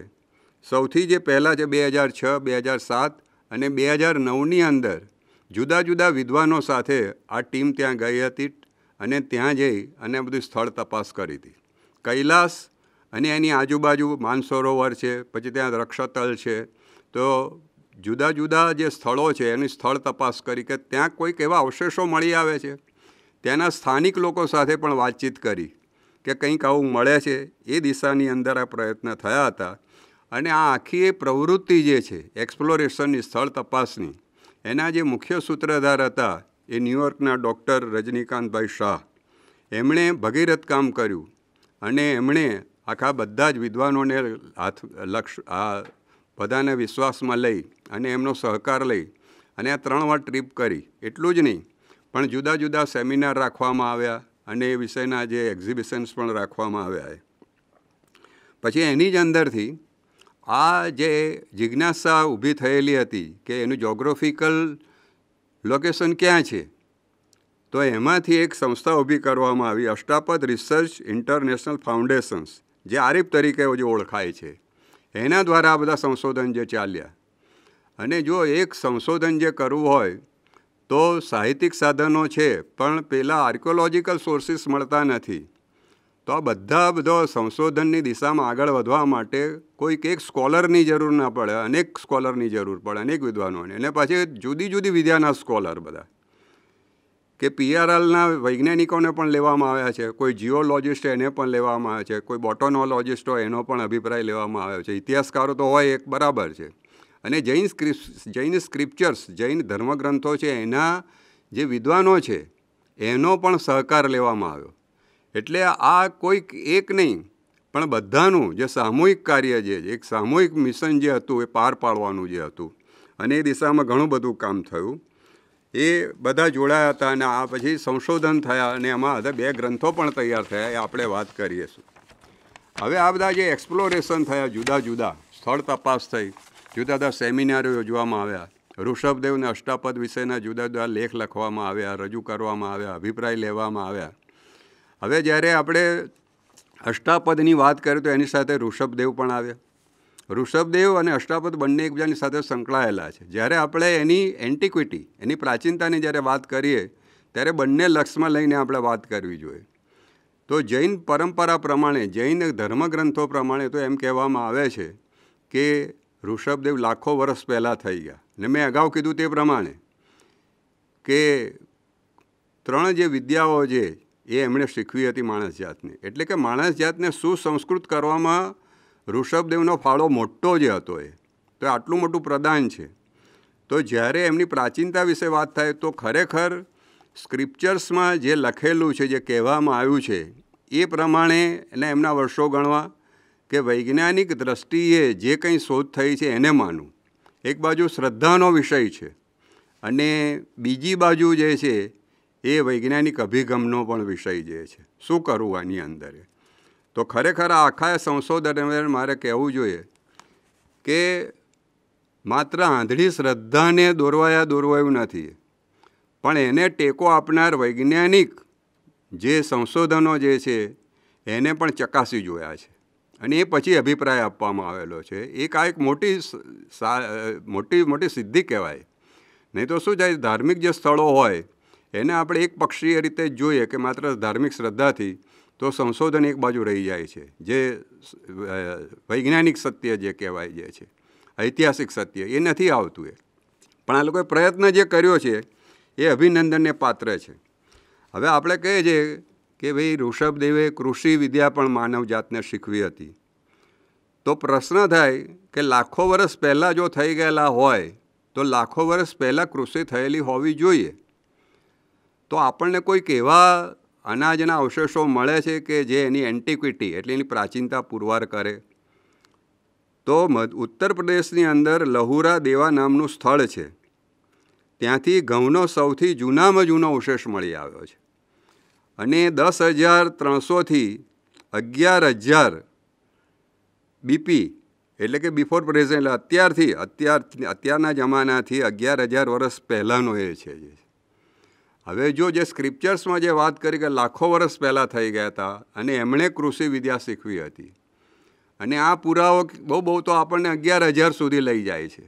સૌથી જે પહેલાં છે બે હજાર છ બે હજાર સાત અને બે હજાર નવની અંદર જુદા જુદા વિદ્વાનો સાથે આ ટીમ ત્યાં ગઈ હતી અને ત્યાં જઈ અને બધું સ્થળ તપાસ કરી હતી કૈલાસ અને એની આજુબાજુ માનસરોવર છે પછી ત્યાં રક્ષાતલ છે તો જુદા જુદા જે સ્થળો છે એની સ્થળ તપાસ કરી કે ત્યાં કોઈક એવા અવશેષો મળી આવે છે ત્યાંના સ્થાનિક લોકો સાથે પણ વાતચીત કરી કે કંઈક આવું મળે છે એ દિશાની અંદર આ પ્રયત્ન થયા હતા અને આ આખી એ પ્રવૃત્તિ જે છે એક્સપ્લોરેશનની સ્થળ તપાસની એના જે મુખ્ય સૂત્રધાર હતા એ ન્યૂયોર્કના ડૉક્ટર રજનીકાંતભાઈ શાહ એમણે ભગીરથ કામ કર્યું અને એમણે આખા બધા જ વિદ્વાનોને હાથ લક્ષ આ બધાને વિશ્વાસમાં લઈ અને એમનો સહકાર લઈ અને આ ત્રણ વાર ટ્રીપ કરી એટલું જ નહીં પણ જુદા જુદા સેમિનાર રાખવામાં આવ્યા અને એ વિષયના જે એક્ઝિબિશન્સ પણ રાખવામાં આવ્યા પછી એની જ અંદરથી આ જે જિજ્ઞાસા ઊભી થયેલી હતી કે એનું જોગ્રાફિકલ લોકેશન ક્યાં છે તો એમાંથી એક સંસ્થા ઊભી કરવામાં આવી અષ્ટાપદ રિસર્ચ ઇન્ટરનેશનલ ફાઉન્ડેશન્સ જે આરીફ તરીકે જે ઓળખાય છે એના દ્વારા આ બધા સંશોધન જે ચાલ્યા અને જો એક સંશોધન જે કરવું હોય તો સાહિત્યિક સાધનો છે પણ પહેલાં આર્કોલોજીકલ સોર્સીસ મળતા નથી તો આ બધા બધો સંશોધનની દિશામાં આગળ વધવા માટે કોઈક એક સ્કોલરની જરૂર ના પડે અનેક સ્કોલરની જરૂર પડે અનેક વિદ્વાનોને અને પાછી જુદી જુદી વિદ્યાના સ્કોલર બધા કે પીઆરએલના વૈજ્ઞાનિકોને પણ લેવામાં આવ્યા છે કોઈ જીઓલોજિસ્ટ એને પણ લેવામાં આવ્યા છે કોઈ બોટોનોલોજિસ્ટ હોય એનો પણ અભિપ્રાય લેવામાં આવ્યો છે ઇતિહાસકારો તો હોય એક બરાબર છે અને જૈન સ્ક્રિપ જૈન સ્ક્રિપ્ચર્સ જૈન ધર્મગ્રંથો છે એના જે વિદ્વાનો છે એનો પણ સહકાર લેવામાં આવ્યો એટલે આ કોઈક એક નહીં પણ બધાનું જે સામૂહિક કાર્ય જે એક સામૂહિક મિશન જે હતું એ પાર પાડવાનું જે હતું અને એ દિશામાં ઘણું બધું કામ થયું એ બધા જોડાયા હતા અને આ પછી સંશોધન થયા અને એમાં હતા બે ગ્રંથો પણ તૈયાર થયા એ આપણે વાત કરીએ હવે આ બધા જે એક્સપ્લોરેશન થયા જુદા જુદા સ્થળ તપાસ થઈ જુદા જુદા સેમિનારો યોજવામાં આવ્યા ઋષભદેવને અષ્ટાપદ વિષયના જુદા જુદા લેખ લખવામાં આવ્યા રજૂ કરવામાં આવ્યા અભિપ્રાય લેવામાં આવ્યા હવે જ્યારે આપણે અષ્ટાપદની વાત કરીએ તો એની સાથે ઋષભદેવ પણ આવ્યા ઋષભદેવ અને અષ્ટાપદ બંને એકબીજાની સાથે સંકળાયેલા છે જ્યારે આપણે એની એન્ટિક્વિટી એની પ્રાચીનતાની જ્યારે વાત કરીએ ત્યારે બંને લક્ષમાં લઈને આપણે વાત કરવી જોઈએ તો જૈન પરંપરા પ્રમાણે જૈન ધર્મગ્રંથો પ્રમાણે તો એમ કહેવામાં આવે છે કે ઋષભદેવ લાખો વર્ષ પહેલાં થઈ ગયા અને મેં અગાઉ કીધું તે પ્રમાણે કે ત્રણ જે વિદ્યાઓ છે એ એમણે શીખવી હતી માણસ જાતને એટલે કે માણસ જાતને સુસંસ્કૃત કરવામાં ઋષભદેવનો ફાળો મોટો જે હતો એ તો આટલું મોટું પ્રદાન છે તો જ્યારે એમની પ્રાચીનતા વિશે વાત થાય તો ખરેખર સ્ક્રિપ્ચર્સમાં જે લખેલું છે જે કહેવામાં આવ્યું છે એ પ્રમાણે એને એમના વર્ષો ગણવા કે વૈજ્ઞાનિક દ્રષ્ટિએ જે કંઈ શોધ થઈ છે એને માનવું એક બાજુ શ્રદ્ધાનો વિષય છે અને બીજી બાજુ જે છે એ વૈજ્ઞાનિક અભિગમનો પણ વિષય જે છે શું કરવું આની અંદર તો ખરેખર આ આખા સંશોધન મારે કહેવું જોઈએ કે માત્ર આંધળી શ્રદ્ધાને દોરવાયા દોરવાયું નથી પણ એને ટેકો આપનાર વૈજ્ઞાનિક જે સંશોધનો જે છે એને પણ ચકાસી જોયા છે અને એ પછી અભિપ્રાય આપવામાં આવેલો છે એ આ એક મોટી મોટી મોટી સિદ્ધિ કહેવાય નહીં તો શું થાય ધાર્મિક જે સ્થળો હોય એને આપણે એક પક્ષીય રીતે જોઈએ કે માત્ર ધાર્મિક શ્રદ્ધાથી તો સંશોધન એક બાજુ રહી જાય છે જે વૈજ્ઞાનિક સત્ય જે કહેવાય જાય છે ઐતિહાસિક સત્ય એ નથી આવતું એ પણ આ લોકોએ પ્રયત્ન જે કર્યો છે એ અભિનંદનને પાત્ર છે હવે આપણે કહીએ છીએ કે ભાઈ ઋષભદેવે કૃષિ વિદ્યા પણ માનવજાતને શીખવી હતી તો પ્રશ્ન થાય કે લાખો વર્ષ પહેલાં જો થઈ ગયેલા હોય તો લાખો વર્ષ પહેલાં કૃષિ થયેલી હોવી જોઈએ તો આપણને કોઈક એવા અનાજના અવશેષો મળે છે કે જે એની એન્ટિક્વિટી એટલે એની પ્રાચીનતા પુરવાર કરે તો ઉત્તર પ્રદેશની અંદર લહુરા દેવા નામનું સ્થળ છે ત્યાંથી ઘઉંનો સૌથી જૂનામાં જૂનો અવશેષ મળી આવ્યો છે અને દસ હજાર ત્રણસોથી અગિયાર હજાર બીપી એટલે કે બિફોર પ્રેઝન્ટ એટલે અત્યારથી અત્યાર અત્યારના જમાનાથી અગિયાર હજાર વર્ષ પહેલાંનો એ છે હવે જો જે સ્ક્રિપ્ચર્સમાં જે વાત કરી કે લાખો વર્ષ પહેલાં થઈ ગયા હતા અને એમણે કૃષિ વિદ્યા શીખવી હતી અને આ પુરાવો બહુ બહુ તો આપણને અગિયાર હજાર સુધી લઈ જાય છે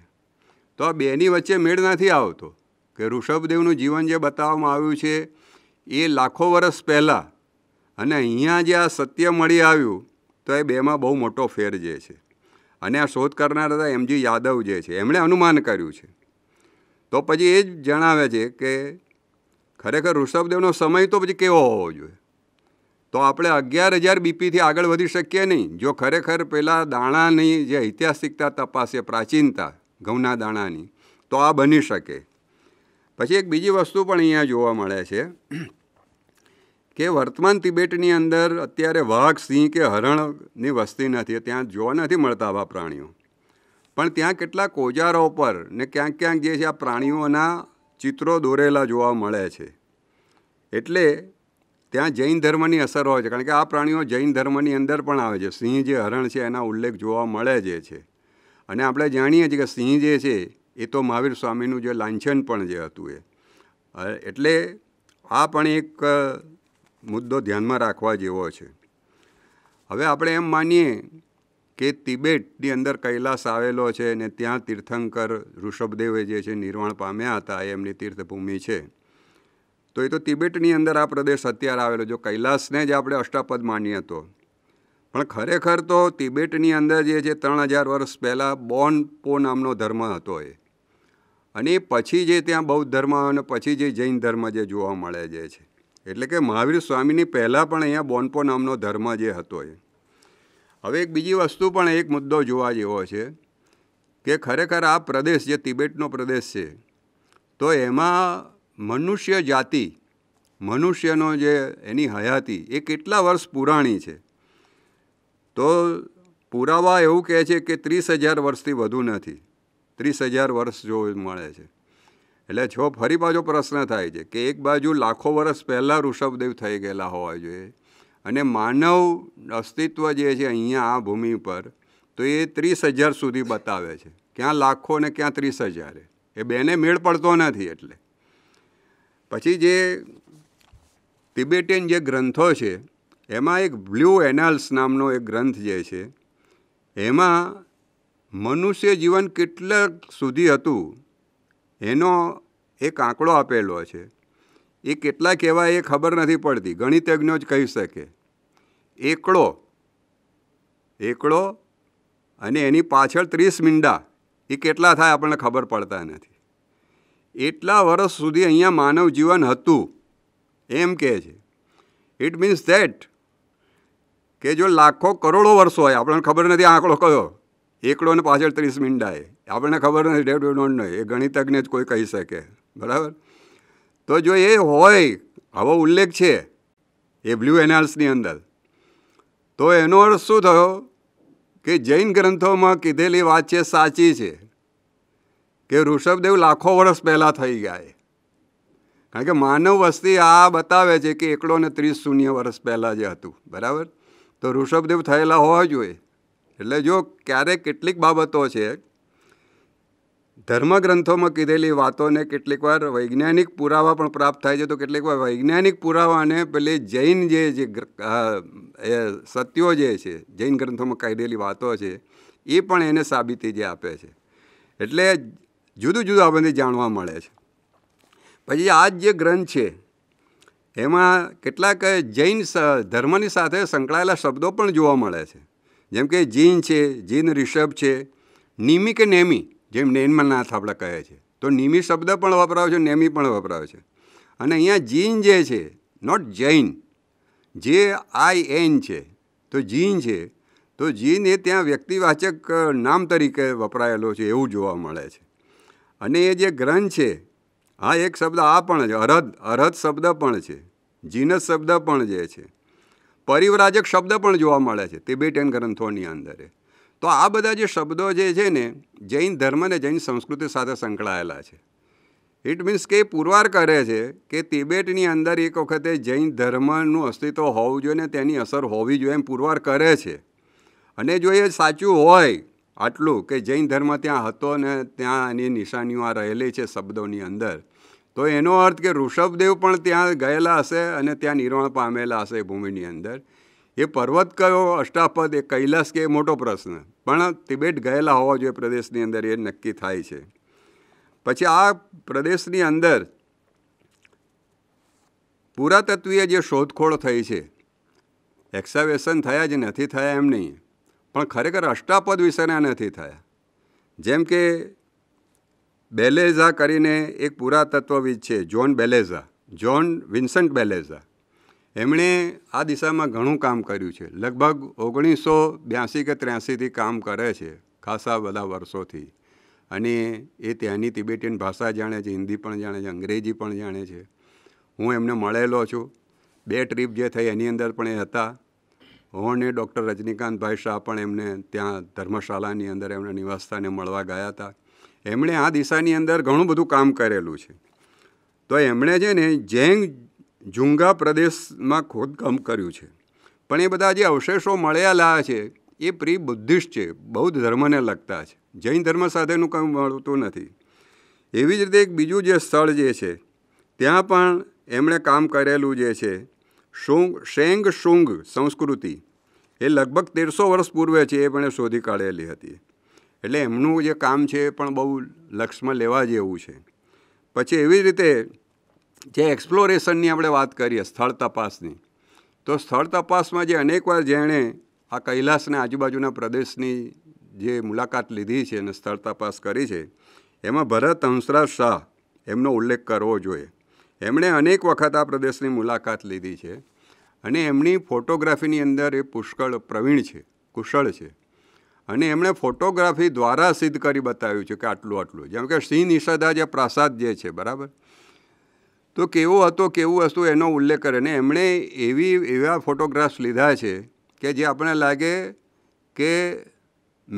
તો આ બેની વચ્ચે મેળ નથી આવતો કે ઋષભદેવનું જીવન જે બતાવવામાં આવ્યું છે એ લાખો વર્ષ પહેલાં અને અહીંયા જે આ સત્ય મળી આવ્યું તો એ બેમાં બહુ મોટો ફેર જે છે અને આ શોધ કરનાર હતા એમજી યાદવ જે છે એમણે અનુમાન કર્યું છે તો પછી એ જ જણાવે છે કે ખરેખર ઋષભદેવનો સમય તો પછી કેવો હોવો જોઈએ તો આપણે અગિયાર હજાર બીપીથી આગળ વધી શકીએ નહીં જો ખરેખર પેલા દાણાની જે ઐતિહાસિકતા તપાસે પ્રાચીનતા ઘઉંના દાણાની તો આ બની શકે પછી એક બીજી વસ્તુ પણ અહીંયા જોવા મળે છે કે વર્તમાન તિબેટની અંદર અત્યારે વાઘ સિંહ કે હરણની વસ્તી નથી ત્યાં જોવા નથી મળતા આવા પ્રાણીઓ પણ ત્યાં કેટલાક ઓજારો પર ને ક્યાંક ક્યાંક જે છે આ પ્રાણીઓના ચિત્રો દોરેલા જોવા મળે છે એટલે ત્યાં જૈન ધર્મની અસર હોય છે કારણ કે આ પ્રાણીઓ જૈન ધર્મની અંદર પણ આવે છે સિંહ જે હરણ છે એના ઉલ્લેખ જોવા મળે જે છે અને આપણે જાણીએ છીએ કે સિંહ જે છે એ તો મહાવીર સ્વામીનું જે લાંછન પણ જે હતું એ એટલે આ પણ એક મુદ્દો ધ્યાનમાં રાખવા જેવો છે હવે આપણે એમ માનીએ કે તિબેટની અંદર કૈલાસ આવેલો છે ને ત્યાં તીર્થંકર ઋષભદેવે જે છે નિર્વાણ પામ્યા હતા એમની તીર્થભૂમિ છે તો એ તો તિબેટની અંદર આ પ્રદેશ અત્યારે આવેલો જો કૈલાસને જ આપણે અષ્ટાપદ માનીએ તો પણ ખરેખર તો તિબેટની અંદર જે છે ત્રણ હજાર વર્ષ પહેલાં બોન પો નામનો ધર્મ હતો એ અને પછી જે ત્યાં બૌદ્ધ ધર્મ અને પછી જે જૈન ધર્મ જે જોવા મળે જે છે એટલે કે મહાવીર સ્વામીની પહેલાં પણ અહીંયા બોનપો નામનો ધર્મ જે હતો એ હવે એક બીજી વસ્તુ પણ એક મુદ્દો જોવા જેવો છે કે ખરેખર આ પ્રદેશ જે તિબેટનો પ્રદેશ છે તો એમાં મનુષ્ય જાતિ મનુષ્યનો જે એની હયાતી એ કેટલા વર્ષ પુરાણી છે તો પુરાવા એવું કહે છે કે ત્રીસ હજાર વર્ષથી વધુ નથી ત્રીસ હજાર વર્ષ જો મળે છે એટલે છો ફરી પાછો પ્રશ્ન થાય છે કે એક બાજુ લાખો વર્ષ પહેલાં ઋષભદેવ થઈ ગયેલા હોવા જોઈએ અને માનવ અસ્તિત્વ જે છે અહીંયા આ ભૂમિ પર તો એ ત્રીસ હજાર સુધી બતાવે છે ક્યાં લાખો ને ક્યાં ત્રીસ હજારે એ બેને મેળ પડતો નથી એટલે પછી જે તિબેટિયન જે ગ્રંથો છે એમાં એક બ્લુ એનાલ્સ નામનો એક ગ્રંથ જે છે એમાં મનુષ્ય જીવન કેટલાક સુધી હતું એનો એક આંકડો આપેલો છે એ કેટલા કહેવાય એ ખબર નથી પડતી ગણિતજ્ઞો જ કહી શકે એકડો એકડો અને એની પાછળ ત્રીસ મીંડા એ કેટલા થાય આપણને ખબર પડતા નથી એટલા વર્ષ સુધી અહીંયા માનવ જીવન હતું એમ કહે છે ઇટ મીન્સ ધેટ કે જો લાખો કરોડો વર્ષો હોય આપણને ખબર નથી આંકડો કયો એકડો ને પાછળ ત્રીસ મીંડા એ આપણને ખબર નથી ડેટ ડોન્ટ નો એ ગણિતજ્ઞ જ કોઈ કહી શકે બરાબર તો જો એ હોય આવો ઉલ્લેખ છે એ બ્લુ એનાલ્સની અંદર તો એનો અર્થ શું થયો કે જૈન ગ્રંથોમાં કીધેલી વાત છે સાચી છે કે ઋષભદેવ લાખો વર્ષ પહેલાં થઈ ગયા કારણ કે માનવ વસ્તી આ બતાવે છે કે એકડો ને ત્રીસ શૂન્ય વર્ષ પહેલાં જે હતું બરાબર તો ઋષભદેવ થયેલા હોવા જોઈએ એટલે જો ક્યારેક કેટલીક બાબતો છે ધર્મગ્રંથોમાં કીધેલી વાતોને કેટલીકવાર વૈજ્ઞાનિક પુરાવા પણ પ્રાપ્ત થાય છે તો કેટલીક વાર વૈજ્ઞાનિક પુરાવાને પેલી જૈન જે સત્યો જે છે જૈન ગ્રંથોમાં કહેલી વાતો છે એ પણ એને સાબિતી જે આપે છે એટલે જુદું જુદું આ જાણવા મળે છે પછી આ જે ગ્રંથ છે એમાં કેટલાક જૈન ધર્મની સાથે સંકળાયેલા શબ્દો પણ જોવા મળે છે જેમ કે જીન છે જીન ઋષભ છે નિમિ કે નેમી જે નેનમાં નાથ આપણે કહે છે તો નિમિ શબ્દ પણ વપરાવે છે નેમી પણ વપરાવે છે અને અહીંયા જીન જે છે નોટ જૈન જે આઈ એન છે તો જીન છે તો જીન એ ત્યાં વ્યક્તિવાચક નામ તરીકે વપરાયેલો છે એવું જોવા મળે છે અને એ જે ગ્રંથ છે હા એક શબ્દ આ પણ છે અરહદ અરહદ શબ્દ પણ છે જીનસ શબ્દ પણ જે છે પરિવ્રાજક શબ્દ પણ જોવા મળે છે તિબેટન ગ્રંથોની અંદર તો આ બધા જે શબ્દો જે છે ને જૈન ધર્મ અને જૈન સંસ્કૃતિ સાથે સંકળાયેલા છે ઇટ મીન્સ કે પુરવાર કરે છે કે તિબેટની અંદર એક વખતે જૈન ધર્મનું અસ્તિત્વ હોવું જોઈએ ને તેની અસર હોવી જોઈએ એમ પુરવાર કરે છે અને જો એ સાચું હોય આટલું કે જૈન ધર્મ ત્યાં હતો ને ત્યાં એની નિશાનીઓ આ રહેલી છે શબ્દોની અંદર તો એનો અર્થ કે ઋષભદેવ પણ ત્યાં ગયેલા હશે અને ત્યાં નિર્વાણ પામેલા હશે ભૂમિની અંદર એ પર્વત કયો અષ્ટાપદ એ કૈલાસ કે એ મોટો પ્રશ્ન પણ તિબેટ ગયેલા હોવા જોઈએ પ્રદેશની અંદર એ નક્કી થાય છે પછી આ પ્રદેશની અંદર પુરાતત્વીય જે શોધખોળ થઈ છે એક્સાવેશન થયા જે નથી થયા એમ નહીં પણ ખરેખર અષ્ટાપદ વિશેના નથી થયા જેમ કે બેલેઝા કરીને એક પુરાતત્વવિદ છે જ્હોન બેલેઝા જ્હોન વિન્સન્ટ બેલેઝા એમણે આ દિશામાં ઘણું કામ કર્યું છે લગભગ ઓગણીસો બ્યાસી કે ત્ર્યાસીથી કામ કરે છે ખાસા બધા વર્ષોથી અને એ ત્યાંની તિબેટીયન ભાષા જાણે છે હિન્દી પણ જાણે છે અંગ્રેજી પણ જાણે છે હું એમને મળેલો છું બે ટ્રીપ જે થઈ એની અંદર પણ એ હતા હું ડૉક્ટર રજનીકાંતભાઈ શાહ પણ એમને ત્યાં ધર્મશાળાની અંદર એમને નિવાસસ્થાને મળવા ગયા હતા એમણે આ દિશાની અંદર ઘણું બધું કામ કરેલું છે તો એમણે છે ને જેંગ જુંગા પ્રદેશમાં ખોદકામ કર્યું છે પણ એ બધા જે અવશેષો મળેલા છે એ પ્રી બુદ્ધિસ્ટ છે બૌદ્ધ ધર્મને લગતા છે જૈન ધર્મ સાથેનું કંઈ મળતું નથી એવી જ રીતે એક બીજું જે સ્થળ જે છે ત્યાં પણ એમણે કામ કરેલું જે છે શુંગ શેંગ શુંગ સંસ્કૃતિ એ લગભગ તેરસો વર્ષ પૂર્વે છે એ પણ શોધી કાઢેલી હતી એટલે એમનું જે કામ છે એ પણ બહુ લક્ષમાં લેવા જેવું છે પછી એવી જ રીતે જે એક્સપ્લોરેશનની આપણે વાત કરીએ સ્થળ તપાસની તો સ્થળ તપાસમાં જે અનેકવાર જેણે આ કૈલાસના આજુબાજુના પ્રદેશની જે મુલાકાત લીધી છે અને સ્થળ તપાસ કરી છે એમાં ભરત હંસરાજ શાહ એમનો ઉલ્લેખ કરવો જોઈએ એમણે અનેક વખત આ પ્રદેશની મુલાકાત લીધી છે અને એમની ફોટોગ્રાફીની અંદર એ પુષ્કળ પ્રવીણ છે કુશળ છે અને એમણે ફોટોગ્રાફી દ્વારા સિદ્ધ કરી બતાવ્યું છે કે આટલું આટલું જેમ કે સિંહ નિષાદા જે પ્રાસાદ જે છે બરાબર તો કેવો હતો કેવું હતું એનો ઉલ્લેખ કરે અને એમણે એવી એવા ફોટોગ્રાફ્સ લીધા છે કે જે આપણને લાગે કે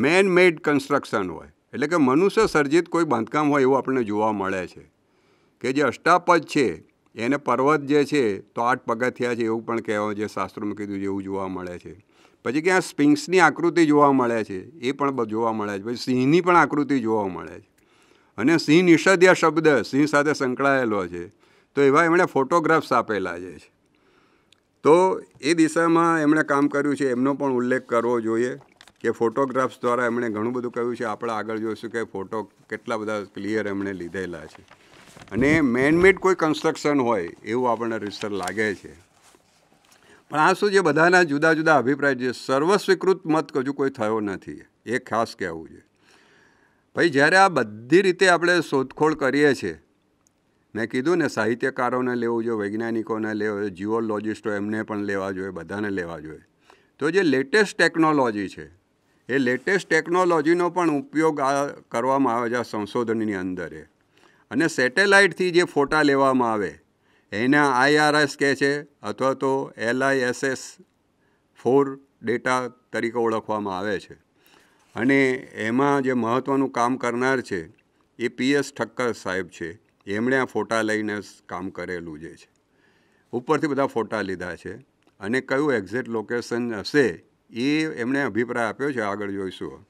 મેન મેડ કન્સ્ટ્રક્શન હોય એટલે કે મનુષ્ય સર્જિત કોઈ બાંધકામ હોય એવું આપણને જોવા મળે છે કે જે અષ્ટાપદ છે એને પર્વત જે છે તો આઠ પગથિયા છે એવું પણ કહેવાય જે શાસ્ત્રોમાં કીધું છે એવું જોવા મળે છે પછી ક્યાં સ્પિંગ્સની આકૃતિ જોવા મળે છે એ પણ જોવા મળે છે પછી સિંહની પણ આકૃતિ જોવા મળે છે અને સિંહ નિષધ્ય શબ્દ સિંહ સાથે સંકળાયેલો છે તો એવા એમણે ફોટોગ્રાફ્સ આપેલા જે છે તો એ દિશામાં એમણે કામ કર્યું છે એમનો પણ ઉલ્લેખ કરવો જોઈએ કે ફોટોગ્રાફ્સ દ્વારા એમણે ઘણું બધું કહ્યું છે આપણે આગળ જોઈશું કે ફોટો કેટલા બધા ક્લિયર એમણે લીધેલા છે અને મેનમેડ કોઈ કન્સ્ટ્રક્શન હોય એવું આપણને રિસર્ચ લાગે છે પણ આ શું જે બધાના જુદા જુદા અભિપ્રાય છે સર્વસ્વીકૃત મત હજુ કોઈ થયો નથી એ ખાસ કહેવું જોઈએ ભાઈ જ્યારે આ બધી રીતે આપણે શોધખોળ કરીએ છીએ મેં કીધું ને સાહિત્યકારોને લેવું જોઈએ વૈજ્ઞાનિકોને લેવું જોઈએ જીઓલોજિસ્ટો એમને પણ લેવા જોઈએ બધાને લેવા જોઈએ તો જે લેટેસ્ટ ટેકનોલોજી છે એ લેટેસ્ટ ટેકનોલોજીનો પણ ઉપયોગ આ કરવામાં આવે છે આ સંશોધનની અંદરે અને સેટેલાઇટથી જે ફોટા લેવામાં આવે એના આઈઆરએસ કહે છે અથવા તો એલઆઈએસએસ ફોર ડેટા તરીકે ઓળખવામાં આવે છે અને એમાં જે મહત્ત્વનું કામ કરનાર છે એ પીએસ ઠક્કર સાહેબ છે એમણે આ ફોટા લઈને કામ કરેલું જે છે ઉપરથી બધા ફોટા લીધા છે અને કયું એક્ઝેક્ટ લોકેશન હશે એ એમણે અભિપ્રાય આપ્યો છે આગળ જોઈશું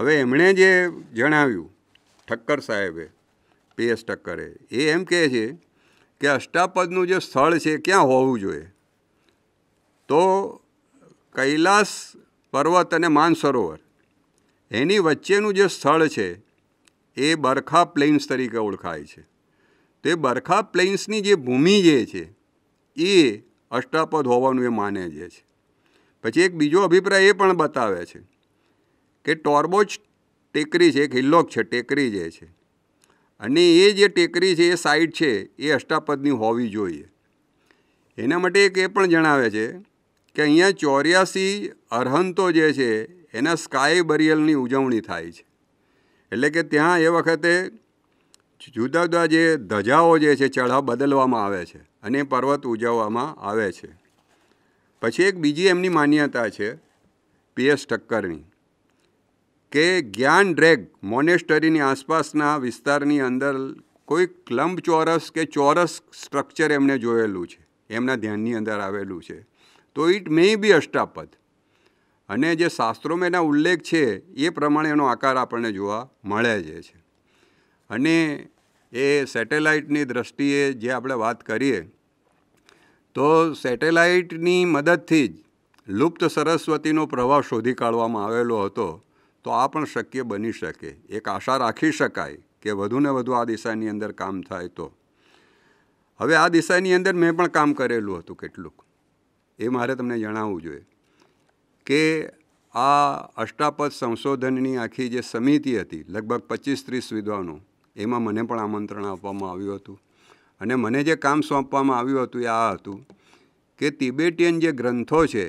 હવે એમણે જે જણાવ્યું ઠક્કર સાહેબે પીએસ ઠક્કરે એ એમ કહે છે કે અષ્ટાપદનું જે સ્થળ છે ક્યાં હોવું જોઈએ તો કૈલાસ પર્વત અને માનસરોવર એની વચ્ચેનું જે સ્થળ છે એ બરખા પ્લેન્સ તરીકે ઓળખાય છે તે બરખા પ્લેન્સની જે ભૂમિ જે છે એ અષ્ટાપદ હોવાનું એ માને જે છે પછી એક બીજો અભિપ્રાય એ પણ બતાવે છે કે ટોર્બોચ ટેકરી છે એક હિલ્લોક છે ટેકરી જે છે અને એ જે ટેકરી છે એ સાઈડ છે એ અષ્ટાપદની હોવી જોઈએ એના માટે એક એ પણ જણાવે છે કે અહીંયા ચોર્યાસી અરહંતો જે છે એના સ્કાય બરિયલની ઉજવણી થાય છે એટલે કે ત્યાં એ વખતે જુદા જુદા જે ધજાઓ જે છે ચઢાવ બદલવામાં આવે છે અને પર્વત ઉજવવામાં આવે છે પછી એક બીજી એમની માન્યતા છે પીએસ ઠક્કરની કે જ્ઞાન ડ્રેગ મોનેસ્ટરીની આસપાસના વિસ્તારની અંદર કોઈ ક્લમ્બ ચોરસ કે ચોરસ સ્ટ્રક્ચર એમને જોયેલું છે એમના ધ્યાનની અંદર આવેલું છે તો ઇટ મે બી અષ્ટાપદ અને જે શાસ્ત્રોમાં એના ઉલ્લેખ છે એ પ્રમાણે એનો આકાર આપણને જોવા મળે જ છે અને એ સેટેલાઇટની દ્રષ્ટિએ જે આપણે વાત કરીએ તો સેટેલાઇટની મદદથી જ લુપ્ત સરસ્વતીનો પ્રવાહ શોધી કાઢવામાં આવેલો હતો તો આ પણ શક્ય બની શકે એક આશા રાખી શકાય કે વધુને વધુ આ દિશાની અંદર કામ થાય તો હવે આ દિશાની અંદર મેં પણ કામ કરેલું હતું કેટલુંક એ મારે તમને જણાવવું જોઈએ કે આ અષ્ટાપદ સંશોધનની આખી જે સમિતિ હતી લગભગ પચીસ ત્રીસ વિદ્વાનો એમાં મને પણ આમંત્રણ આપવામાં આવ્યું હતું અને મને જે કામ સોંપવામાં આવ્યું હતું એ આ હતું કે તિબેટીયન જે ગ્રંથો છે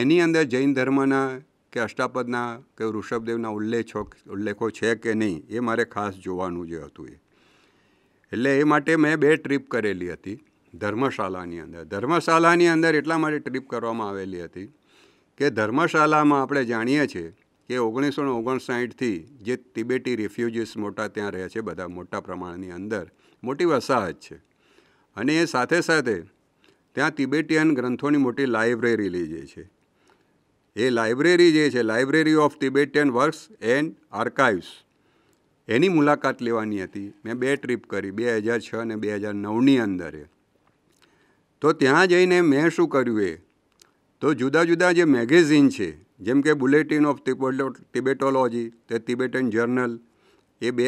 એની અંદર જૈન ધર્મના કે અષ્ટાપદના કે ઋષભદેવના ઉલ્લેખો ઉલ્લેખો છે કે નહીં એ મારે ખાસ જોવાનું જે હતું એ એટલે એ માટે મેં બે ટ્રીપ કરેલી હતી ધર્મશાલાની અંદર ધર્મશાલાની અંદર એટલા માટે ટ્રીપ કરવામાં આવેલી હતી કે ધર્મશાલામાં આપણે જાણીએ છીએ કે ઓગણીસો ઓગણસાઠથી જે તિબેટી રિફ્યુજીસ મોટા ત્યાં રહે છે બધા મોટા પ્રમાણની અંદર મોટી વસાહત છે અને એ સાથે સાથે ત્યાં તિબેટીયન ગ્રંથોની મોટી લાઇબ્રેરી લઈ જાય છે એ લાઇબ્રેરી જે છે library of Tibetan works and archives એની મુલાકાત લેવાની હતી મેં બે ટ્રીપ કરી બે હજાર છ અને બે હજાર નવની અંદર તો ત્યાં જઈને મેં શું કર્યું એ તો જુદા જુદા જે મેગેઝિન છે જેમ કે બુલેટિન ઓફ તિબેટોલોજી તે તિબેટન જર્નલ એ બે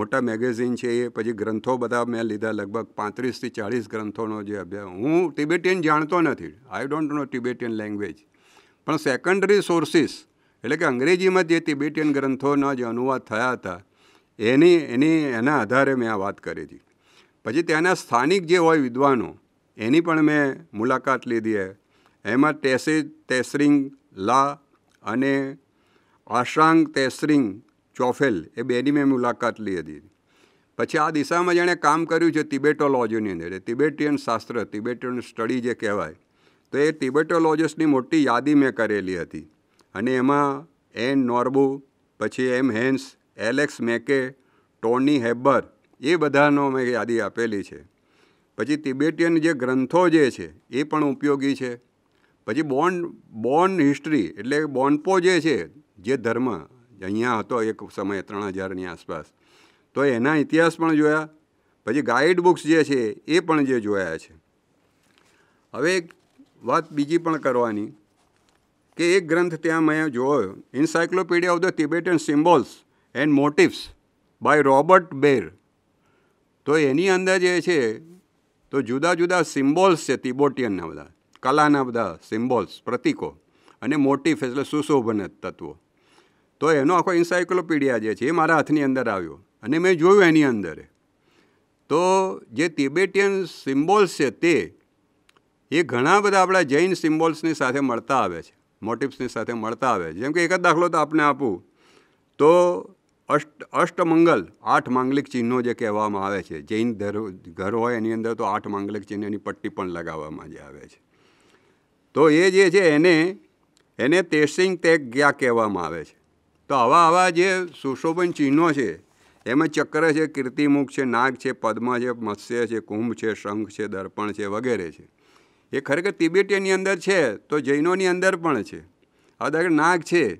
મોટા મેગેઝિન છે એ પછી ગ્રંથો બધા મેં લીધા લગભગ પાંત્રીસથી ચાળીસ ગ્રંથોનો જે અભ્યાસ હું તિબેટિયન જાણતો નથી I don't know Tibetan language પણ સેકન્ડરી સોર્સિસ એટલે કે અંગ્રેજીમાં જે તિબેટિયન ગ્રંથોના જે અનુવાદ થયા હતા એની એની એના આધારે મેં આ વાત કરી હતી પછી ત્યાંના સ્થાનિક જે હોય વિદ્વાનો એની પણ મેં મુલાકાત લીધી એમાં ટેસે તેસરિંગ લા અને આશાંગ તેસરિંગ ચોફેલ એ બેની મેં મુલાકાત લઈ હતી પછી આ દિશામાં જેણે કામ કર્યું છે તિબેટોલોજીની અંદર તિબેટિયન શાસ્ત્ર તિબેટિયન સ્ટડી જે કહેવાય તો એ તિબેટોલોજીસ્ટની મોટી યાદી મેં કરેલી હતી અને એમાં એન નોર્બુ પછી M Hans Alex McKay Toni Huber એ બધાનો મેં યાદી આપેલી છે પછી તિબેટિયન જે ગ્રંથો જે છે એ પણ ઉપયોગી છે પછી બોર્ન બોર્ન હિસ્ટ્રી એટલે બોન્પો જે છે જે ધર્મ અહીંયા હતો એક સમય ત્રણ હજારની આસપાસ તો એના ઇતિહાસ પણ જોયા પછી ગાઈડ બુક્સ જે છે એ પણ જે જોયા છે હવે એક વાત બીજી પણ કરવાની કે એક ગ્રંથ ત્યાં મેં જોયો encyclopedia of the Tibetan symbols and motifs by Robert Beer તો એની અંદર જે છે તો જુદા જુદા સિમ્બોલ્સ છે તિબોટિયનના બધા કલાના બધા સિમ્બોલ્સ પ્રતિકો અને મોટી એટલે સુશોભન તત્વો તો એનો આખો ઇન્સાયક્લોપીડિયા જે છે એ મારા હાથની અંદર આવ્યો અને મેં જોયું એની અંદર તો જે તિબેટિયન સિમ્બોલ્સ છે તે એ ઘણા બધા આપણા જૈન સિમ્બોલ્સની સાથે મળતા આવે છે મોટિવ્સની સાથે મળતા આવે છે જેમ કે એક જ દાખલો તો આપને આપું તો અષ્ટ અષ્ટમંગલ આઠ માંગલિક ચિહ્નો જે કહેવામાં આવે છે જૈન ઘર હોય એની અંદર તો આઠ માંગલિક ચિહ્નની પટ્ટી પણ લગાવવામાં જે આવે છે તો એ જે છે એને એને તેસિંગ તેગ ગયા કહેવામાં આવે છે તો આવા આવા જે સુશોભન ચિહ્નો છે એમાં ચક્ર છે કીર્તિમુખ છે નાગ છે પદ્મ છે મત્સ્ય છે કુંભ છે શંખ છે દર્પણ છે વગેરે છે એ ખરેખર તિબેટીની અંદર છે તો જૈનોની અંદર પણ છે અદર નાગ છે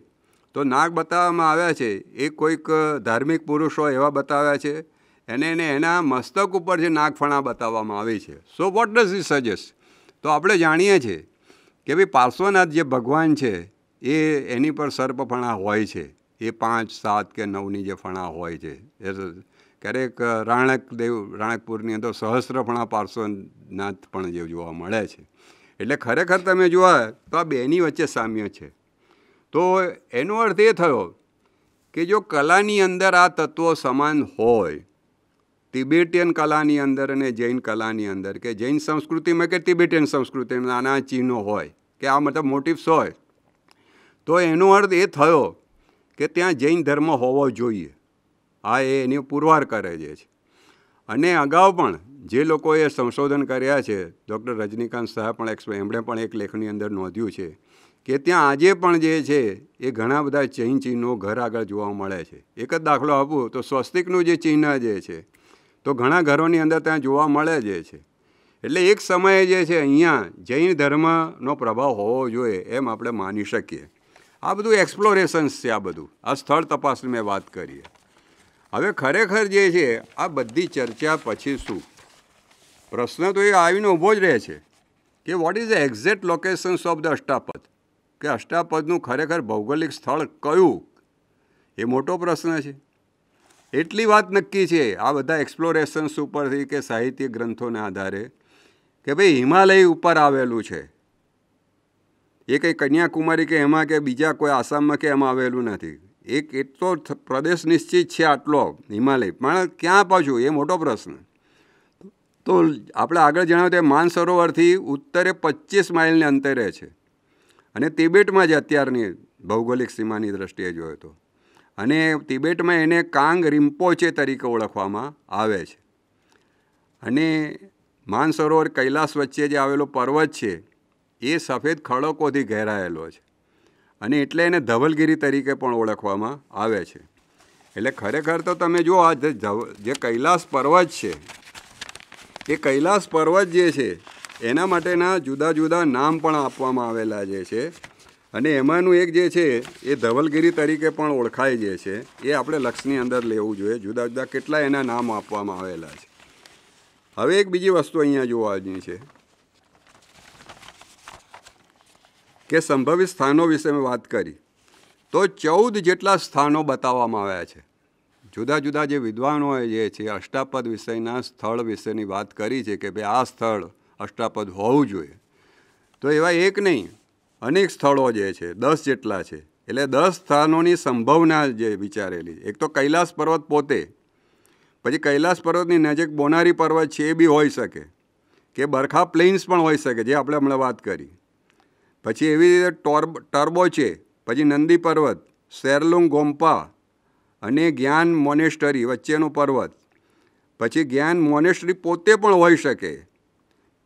તો નાગ બતાવવામાં આવ્યા છે એ કોઈક ધાર્મિક પુરુષો એવા બતાવ્યા છે એને એને એના મસ્તક ઉપર જે નાગફણા બતાવવામાં આવી છે so what does it suggest તો આપણે જાણીએ છીએ કે ભાઈ પાર્શ્વનાથ જે ભગવાન છે એ એની પર સર્પફણા હોય છે એ પાંચ સાત કે નવની જે ફણા હોય છે એ ક્યારેક રાણક દેવ રાણકપુરની અંદર સહસ્ર ફણા પાર્શ્વનાથ પણ જે જોવા મળે છે એટલે ખરેખર તમે જોવા તો આ બેની વચ્ચે સામ્ય છે તો એનો અર્થ એ થયો કે જો કલાની અંદર આ તત્વો સમાન હોય તિબેટિયન કલાની અંદર અને જૈન કલાની અંદર કે જૈન સંસ્કૃતિમાં કે તિબેટિયન સંસ્કૃતિમાં નાના ચિહ્નો હોય કે આ મતલબ મોટિવ્સ હોય તો એનો અર્થ એ થયો કે ત્યાં જૈન ધર્મ હોવો જોઈએ આ એ એની પુરવાર કરે છે અને અગાઉ પણ જે લોકોએ સંશોધન કર્યા છે ડૉક્ટર રજનીકાંત શાહ પણ એક એમણે પણ એક લેખની અંદર નોંધ્યું છે કે ત્યાં આજે પણ જે છે એ ઘણા બધા ચૈન ચિહ્નો ઘર આગળ જોવા મળે છે એક જ દાખલો આપું તો સ્વસ્તિકનું જે ચિહ્ન જે છે તો ઘણા ઘરોની અંદર ત્યાં જોવા મળે જ છે એટલે એક સમયે જે છે અહીંયા જૈન ધર્મનો પ્રભાવ હોવો જોઈએ એમ આપણે માની શકીએ આ બધું એક્સપ્લોરેશન્સ છે આ બધું આ સ્થળ તપાસની મેં વાત કરીએ હવે ખરેખર જે છે આ બધી ચર્ચા પછી શું પ્રશ્ન તો એ આવીને ઊભો જ રહે છે કે what is the exact locations of the Ashtapad કે અષ્ટાપદનું ખરેખર ભૌગોલિક સ્થળ કયું એ મોટો પ્રશ્ન છે એટલી વાત નક્કી છે આ બધા એક્સપ્લોરેશન્સ ઉપરથી કે સાહિત્ય ગ્રંથોને આધારે કે ભાઈ હિમાલય ઉપર આવેલું છે એ કંઈ કન્યાકુમારી કે એમાં કે બીજા કોઈ આસામમાં કે એમાં આવેલું નથી એક એટલો પ્રદેશ નિશ્ચિત છે આટલો હિમાલય પણ ક્યાં પાછું એ મોટો પ્રશ્ન તો આપણે આગળ જણાવ્યું તે માનસરોવરથી ઉત્તરે પચીસ માઇલને અંતરે છે અને તિબેટમાં જ અત્યારની ભૌગોલિક સીમાની દ્રષ્ટિએ જોયો તો અને તિબેટમાં એને કાંગ રિમ્પોચે તરીકે ઓળખવામાં આવે છે અને માનસરોવર કૈલાસ વચ્ચે જે આવેલો પર્વત છે એ સફેદ ખડકોથી ઘેરાયેલો છે અને એટલે એને ધવલગીરી તરીકે પણ ઓળખવામાં આવે છે એટલે ખરેખર તો તમે જુઓ આ જે કૈલાસ પર્વત છે એ કૈલાસ પર્વત જે છે એના માટેના જુદા જુદા નામ પણ આપવામાં આવેલા જે છે અને એમાંનું એક જે છે એ ધવલગીરી તરીકે પણ ઓળખાય જે છે એ આપણે લક્ષની અંદર લેવું જોઈએ જુદા જુદા કેટલા એના નામ આપવામાં આવેલા છે હવે એક બીજી વસ્તુ અહીંયા જોવાની છે કે સંભવિત સ્થાનો વિશે મેં વાત કરી તો ચૌદ જેટલા સ્થાનો બતાવવામાં આવ્યા છે જુદા જુદા જે વિદ્વાનોએ જે છે અષ્ટાપદ વિષયના સ્થળ વિશેની વાત કરી છે કે ભાઈ આ સ્થળ અષ્ટાપદ હોવું જોઈએ તો એવા એક નહીં અનેક સ્થળો જે છે દસ જેટલા છે એટલે દસ સ્થાનોની સંભાવના જે વિચારેલી એક તો કૈલાસ પર્વત પોતે પછી કૈલાસ પર્વતની નજીક બોનારી પર્વત છે એ બી હોઈ શકે કે બરખા પ્લેન્સ પણ હોઈ શકે જે આપણે હમણાં વાત કરી પછી એવી રીતે ટોર્બ ટર્બો છે પછી નંદી પર્વત સેરલુંગ ગોમ્પા અને જ્ઞાન મોનેસ્ટરી વચ્ચેનો પર્વત પછી જ્ઞાન મોનેસ્ટરી પોતે પણ હોઈ શકે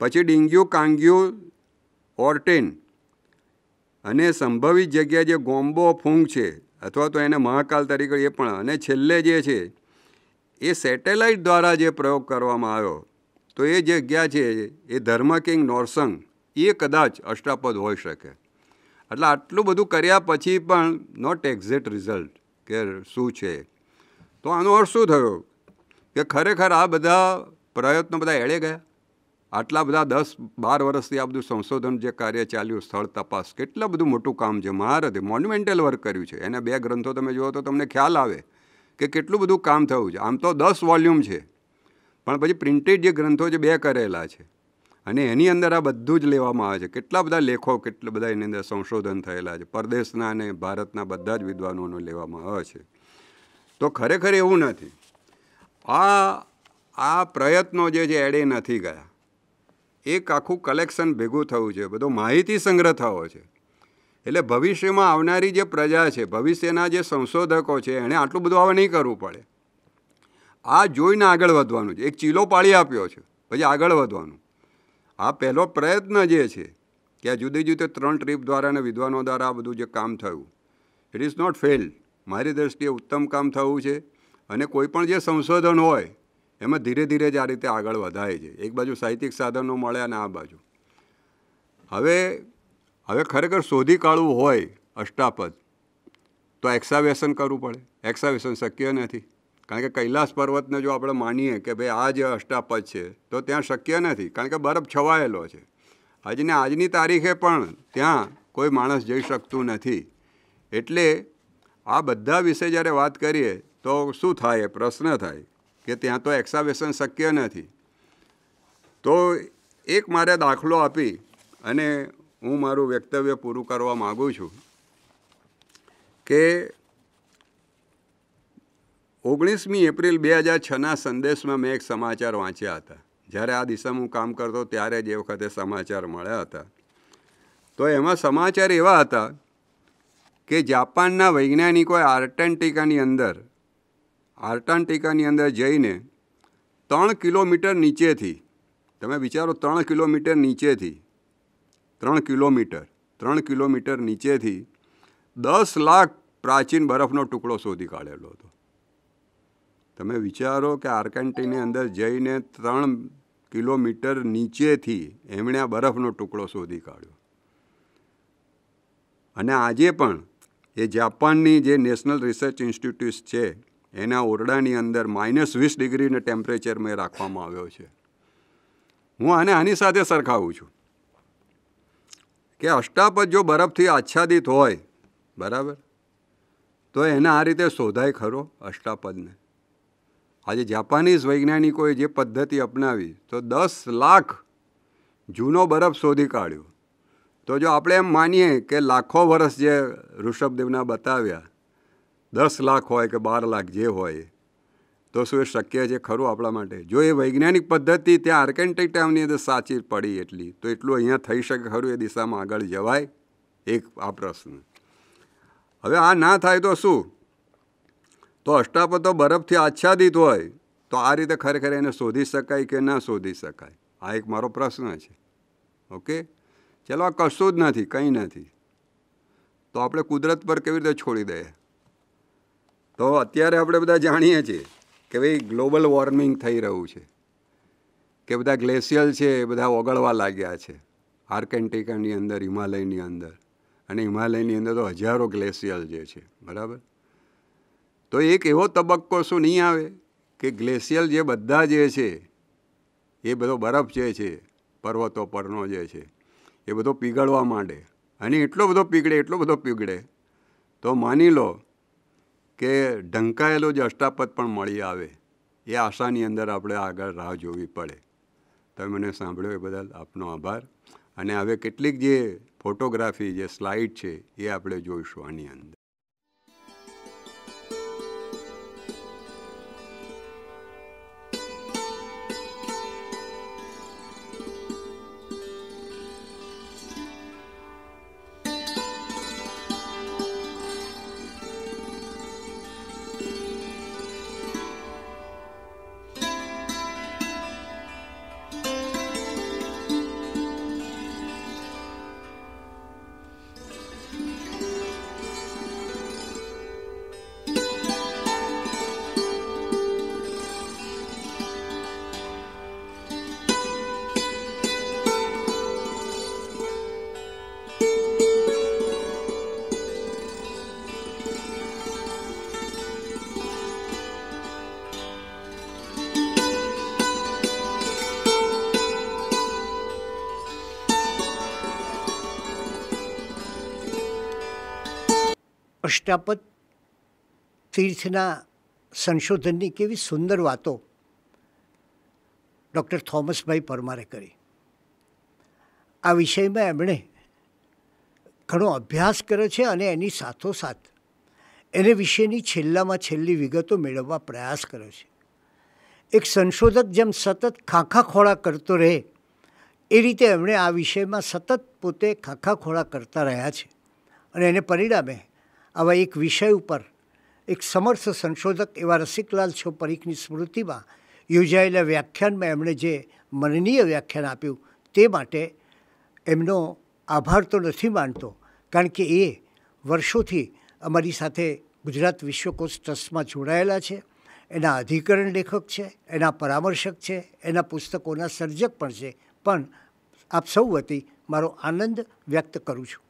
પછી ડિંગ્યુ કાંગ્યુ ઓર્ટેન અને સંભવિત જગ્યા જે ગોમ્બો ફૂંગ છે અથવા તો એને મહાકાલ તરીકે એ પણ અને છેલ્લે જે છે એ સેટેલાઇટ દ્વારા જે પ્રયોગ કરવામાં આવ્યો તો એ જગ્યા છે એ ધર્મકિંગ નોરસંગ એ કદાચ અષ્ટાપદ હોઈ શકે એટલે આટલું બધું કર્યા પછી પણ નોટ એક્ઝેક્ટ રિઝલ્ટ કે શું છે તો આનો અર્થ શું થયો કે ખરેખર આ બધા પ્રયત્નો બધા એળે ગયા આટલા બધા દસ બાર વર્ષથી આ બધું સંશોધન જે કાર્ય ચાલ્યું સ્થળ તપાસ કેટલું બધું મોટું કામ છે મહારથે મોન્યુમેન્ટલ વર્ક કર્યું છે એના બે ગ્રંથો તમે જુઓ તો તમને ખ્યાલ આવે કે કેટલું બધું કામ થયું છે આમ તો દસ વોલ્યુમ છે પણ પછી પ્રિન્ટેડ જે ગ્રંથો છે બે કરેલા છે અને એની અંદર આ બધું જ લેવામાં આવે છે કેટલા બધા લેખો કેટલા બધા એની અંદર સંશોધન થયેલા છે પરદેશના અને ભારતના બધા જ વિદ્વાનોને લેવામાં આવે છે તો ખરેખર એવું નથી આ આ પ્રયત્નો જે છે એડે નથી ગયા એક આખું કલેક્શન ભેગું થયું છે બધો માહિતી સંગ્રહ થયો છે એટલે ભવિષ્યમાં આવનારી જે પ્રજા છે ભવિષ્યના જે સંશોધકો છે એણે આટલું બધું આવે નહીં કરવું પડે આ જોઈને આગળ વધવાનું છે એક ચીલો પાળી આપ્યો છે પછી આગળ વધવાનું આ પહેલો પ્રયત્ન જે છે કે આ જુદી જુદી ત્રણ ટ્રીપ દ્વારા અને વિદ્વાનો દ્વારા આ બધું જે કામ થયું ઇટ ઇઝ નોટ ફેલ મારી દ્રષ્ટિએ ઉત્તમ કામ થયું છે અને કોઈ પણ જે સંશોધન હોય એમાં ધીરે ધીરે જ આ રીતે આગળ વધાય છે એક બાજુ સાહિત્યિક સાધનો મળે અને આ બાજુ હવે હવે ખરેખર શોધી કાઢવું હોય અષ્ટાપદ તો એક્સાવેશન કરવું પડે એક્સાવેશન શક્ય નથી કારણ કે કૈલાસ પર્વતને જો આપણે માનીએ કે ભાઈ આ જે અષ્ટાપદ છે તો ત્યાં શક્ય નથી કારણ કે બરફ છવાયેલો છે આજને આજની તારીખે પણ ત્યાં કોઈ માણસ જઈ શકતું નથી એટલે આ બધા વિશે જ્યારે વાત કરીએ તો શું થાય પ્રશ્ન થાય કે ત્યાં તો એક્સાવેશન શક્ય નથી તો એક મારે દાખલો આપી અને હું મારું વક્તવ્ય પૂરું કરવા માગું છું કે ઓગણીસમી એપ્રિલ બે હજાર છના સંદેશમાં મેં એક સમાચાર વાંચ્યા હતા જ્યારે આ દિશામાં હું કામ કરતો ત્યારે જે વખતે સમાચાર મળ્યા હતા તો એમાં સમાચાર એવા હતા કે જાપાનના વૈજ્ઞાનિકોએ આર્ટેન્ટિકાની અંદર આર્ટાન્ટિકાની અંદર જઈને ત્રણ કિલોમીટર નીચેથી તમે વિચારો ત્રણ કિલોમીટર નીચેથી ત્રણ કિલોમીટર ત્રણ કિલોમીટર નીચેથી દસ લાખ પ્રાચીન બરફનો ટુકડો શોધી કાઢેલો હતો તમે વિચારો કે આર્કેન્ટીની અંદર જઈને ત્રણ કિલોમીટર નીચેથી એમણે આ બરફનો ટુકડો શોધી કાઢ્યો અને આજે પણ એ જાપાનની જે નેશનલ રિસર્ચ ઇન્સ્ટિટ્યૂટ છે એના ઓરડાની અંદર માઇનસ વીસ ડિગ્રીને ટેમ્પરેચર મેં રાખવામાં આવ્યો છે હું આને આની સાથે સરખાવું છું કે અષ્ટાપદ જો બરફથી આચ્છાદિત હોય બરાબર તો એને આ રીતે શોધાય ખરો અષ્ટાપદને આજે જાપાનીઝ વૈજ્ઞાનિકોએ જે પદ્ધતિ અપનાવી તો દસ લાખ જૂનો બરફ શોધી કાઢ્યો તો જો આપણે એમ માનીએ કે લાખો વર્ષ જે ઋષભદેવના બતાવ્યા દસ લાખ હોય કે બાર લાખ જે હોય તો શું એ શક્ય છે ખરું આપણા માટે જો એ વૈજ્ઞાનિક પદ્ધતિ ત્યાં આર્કેન્ટેક્ટામની અંદર સાચી પડી એટલી તો એટલું અહીંયા થઈ શકે ખરું એ દિશામાં આગળ જવાય એક આ પ્રશ્ન હવે આ ના થાય તો શું તો અષ્ટાપતો બરફથી આચ્છાદિત હોય તો આ રીતે ખરેખર એને શોધી શકાય કે ના શોધી શકાય આ એક મારો પ્રશ્ન છે ઓકે ચાલો આ કશું જ નથી કંઈ નથી તો આપણે કુદરત પર કેવી રીતે છોડી દઈએ તો અત્યારે આપણે બધા જાણીએ છીએ કે ભાઈ ગ્લોબલ વોર્મિંગ થઈ રહ્યું છે કે બધા ગ્લેશિયલ છે એ બધા ઓગળવા લાગ્યા છે આર્કેન્ટિકાની અંદર હિમાલયની અંદર અને હિમાલયની અંદર તો હજારો ગ્લેશિયલ જે છે બરાબર તો એક એવો તબક્કો શું નહીં આવે કે ગ્લેશિયલ જે બધા જે છે એ બધો બરફ જે છે પર્વતો પરનો જે છે એ બધો પીગળવા માંડે અને એટલો બધો પીગળે એટલો બધો પીગળે તો માની લો કે ઢંકાયેલો જ અષ્ટાપદ પણ મળી આવે એ આશાની અંદર આપણે આગળ રાહ જોવી પડે તમે મને સાંભળ્યો એ બદલ આપનો આભાર અને હવે કેટલીક જે ફોટોગ્રાફી જે સ્લાઇડ છે એ આપણે જોઈશું આની અંદર અષ્ટાપદ તીર્થના સંશોધનની કેવી સુંદર વાતો ડૉક્ટર થોમસભાઈ પરમારે કરી આ વિષયમાં એમણે ઘણો અભ્યાસ કર્યો છે અને એની સાથોસાથ એને વિશેની છેલ્લામાં છેલ્લી વિગતો મેળવવા પ્રયાસ કર્યો છે એક સંશોધક જેમ સતત ખાખા ખોળા કરતો રહે એ રીતે એમણે આ વિષયમાં સતત પોતે ખાખા ખોળા કરતા રહ્યા છે અને એને પરિણામે આવા એક વિષય ઉપર એક સમર્થ સંશોધક એવા રસિકલાલ છો પરીખની સ્મૃતિમાં યોજાયેલા વ્યાખ્યાનમાં એમણે જે મનનીય વ્યાખ્યાન આપ્યું તે માટે એમનો આભાર તો નથી માનતો કારણ કે એ વર્ષોથી અમારી સાથે ગુજરાત વિશ્વકોષ ટ્રસ્ટમાં જોડાયેલા છે એના અધિકરણ લેખક છે એના પરામર્શક છે એના પુસ્તકોના સર્જક પણ છે પણ આપ સૌ વતી મારો આનંદ વ્યક્ત કરું છું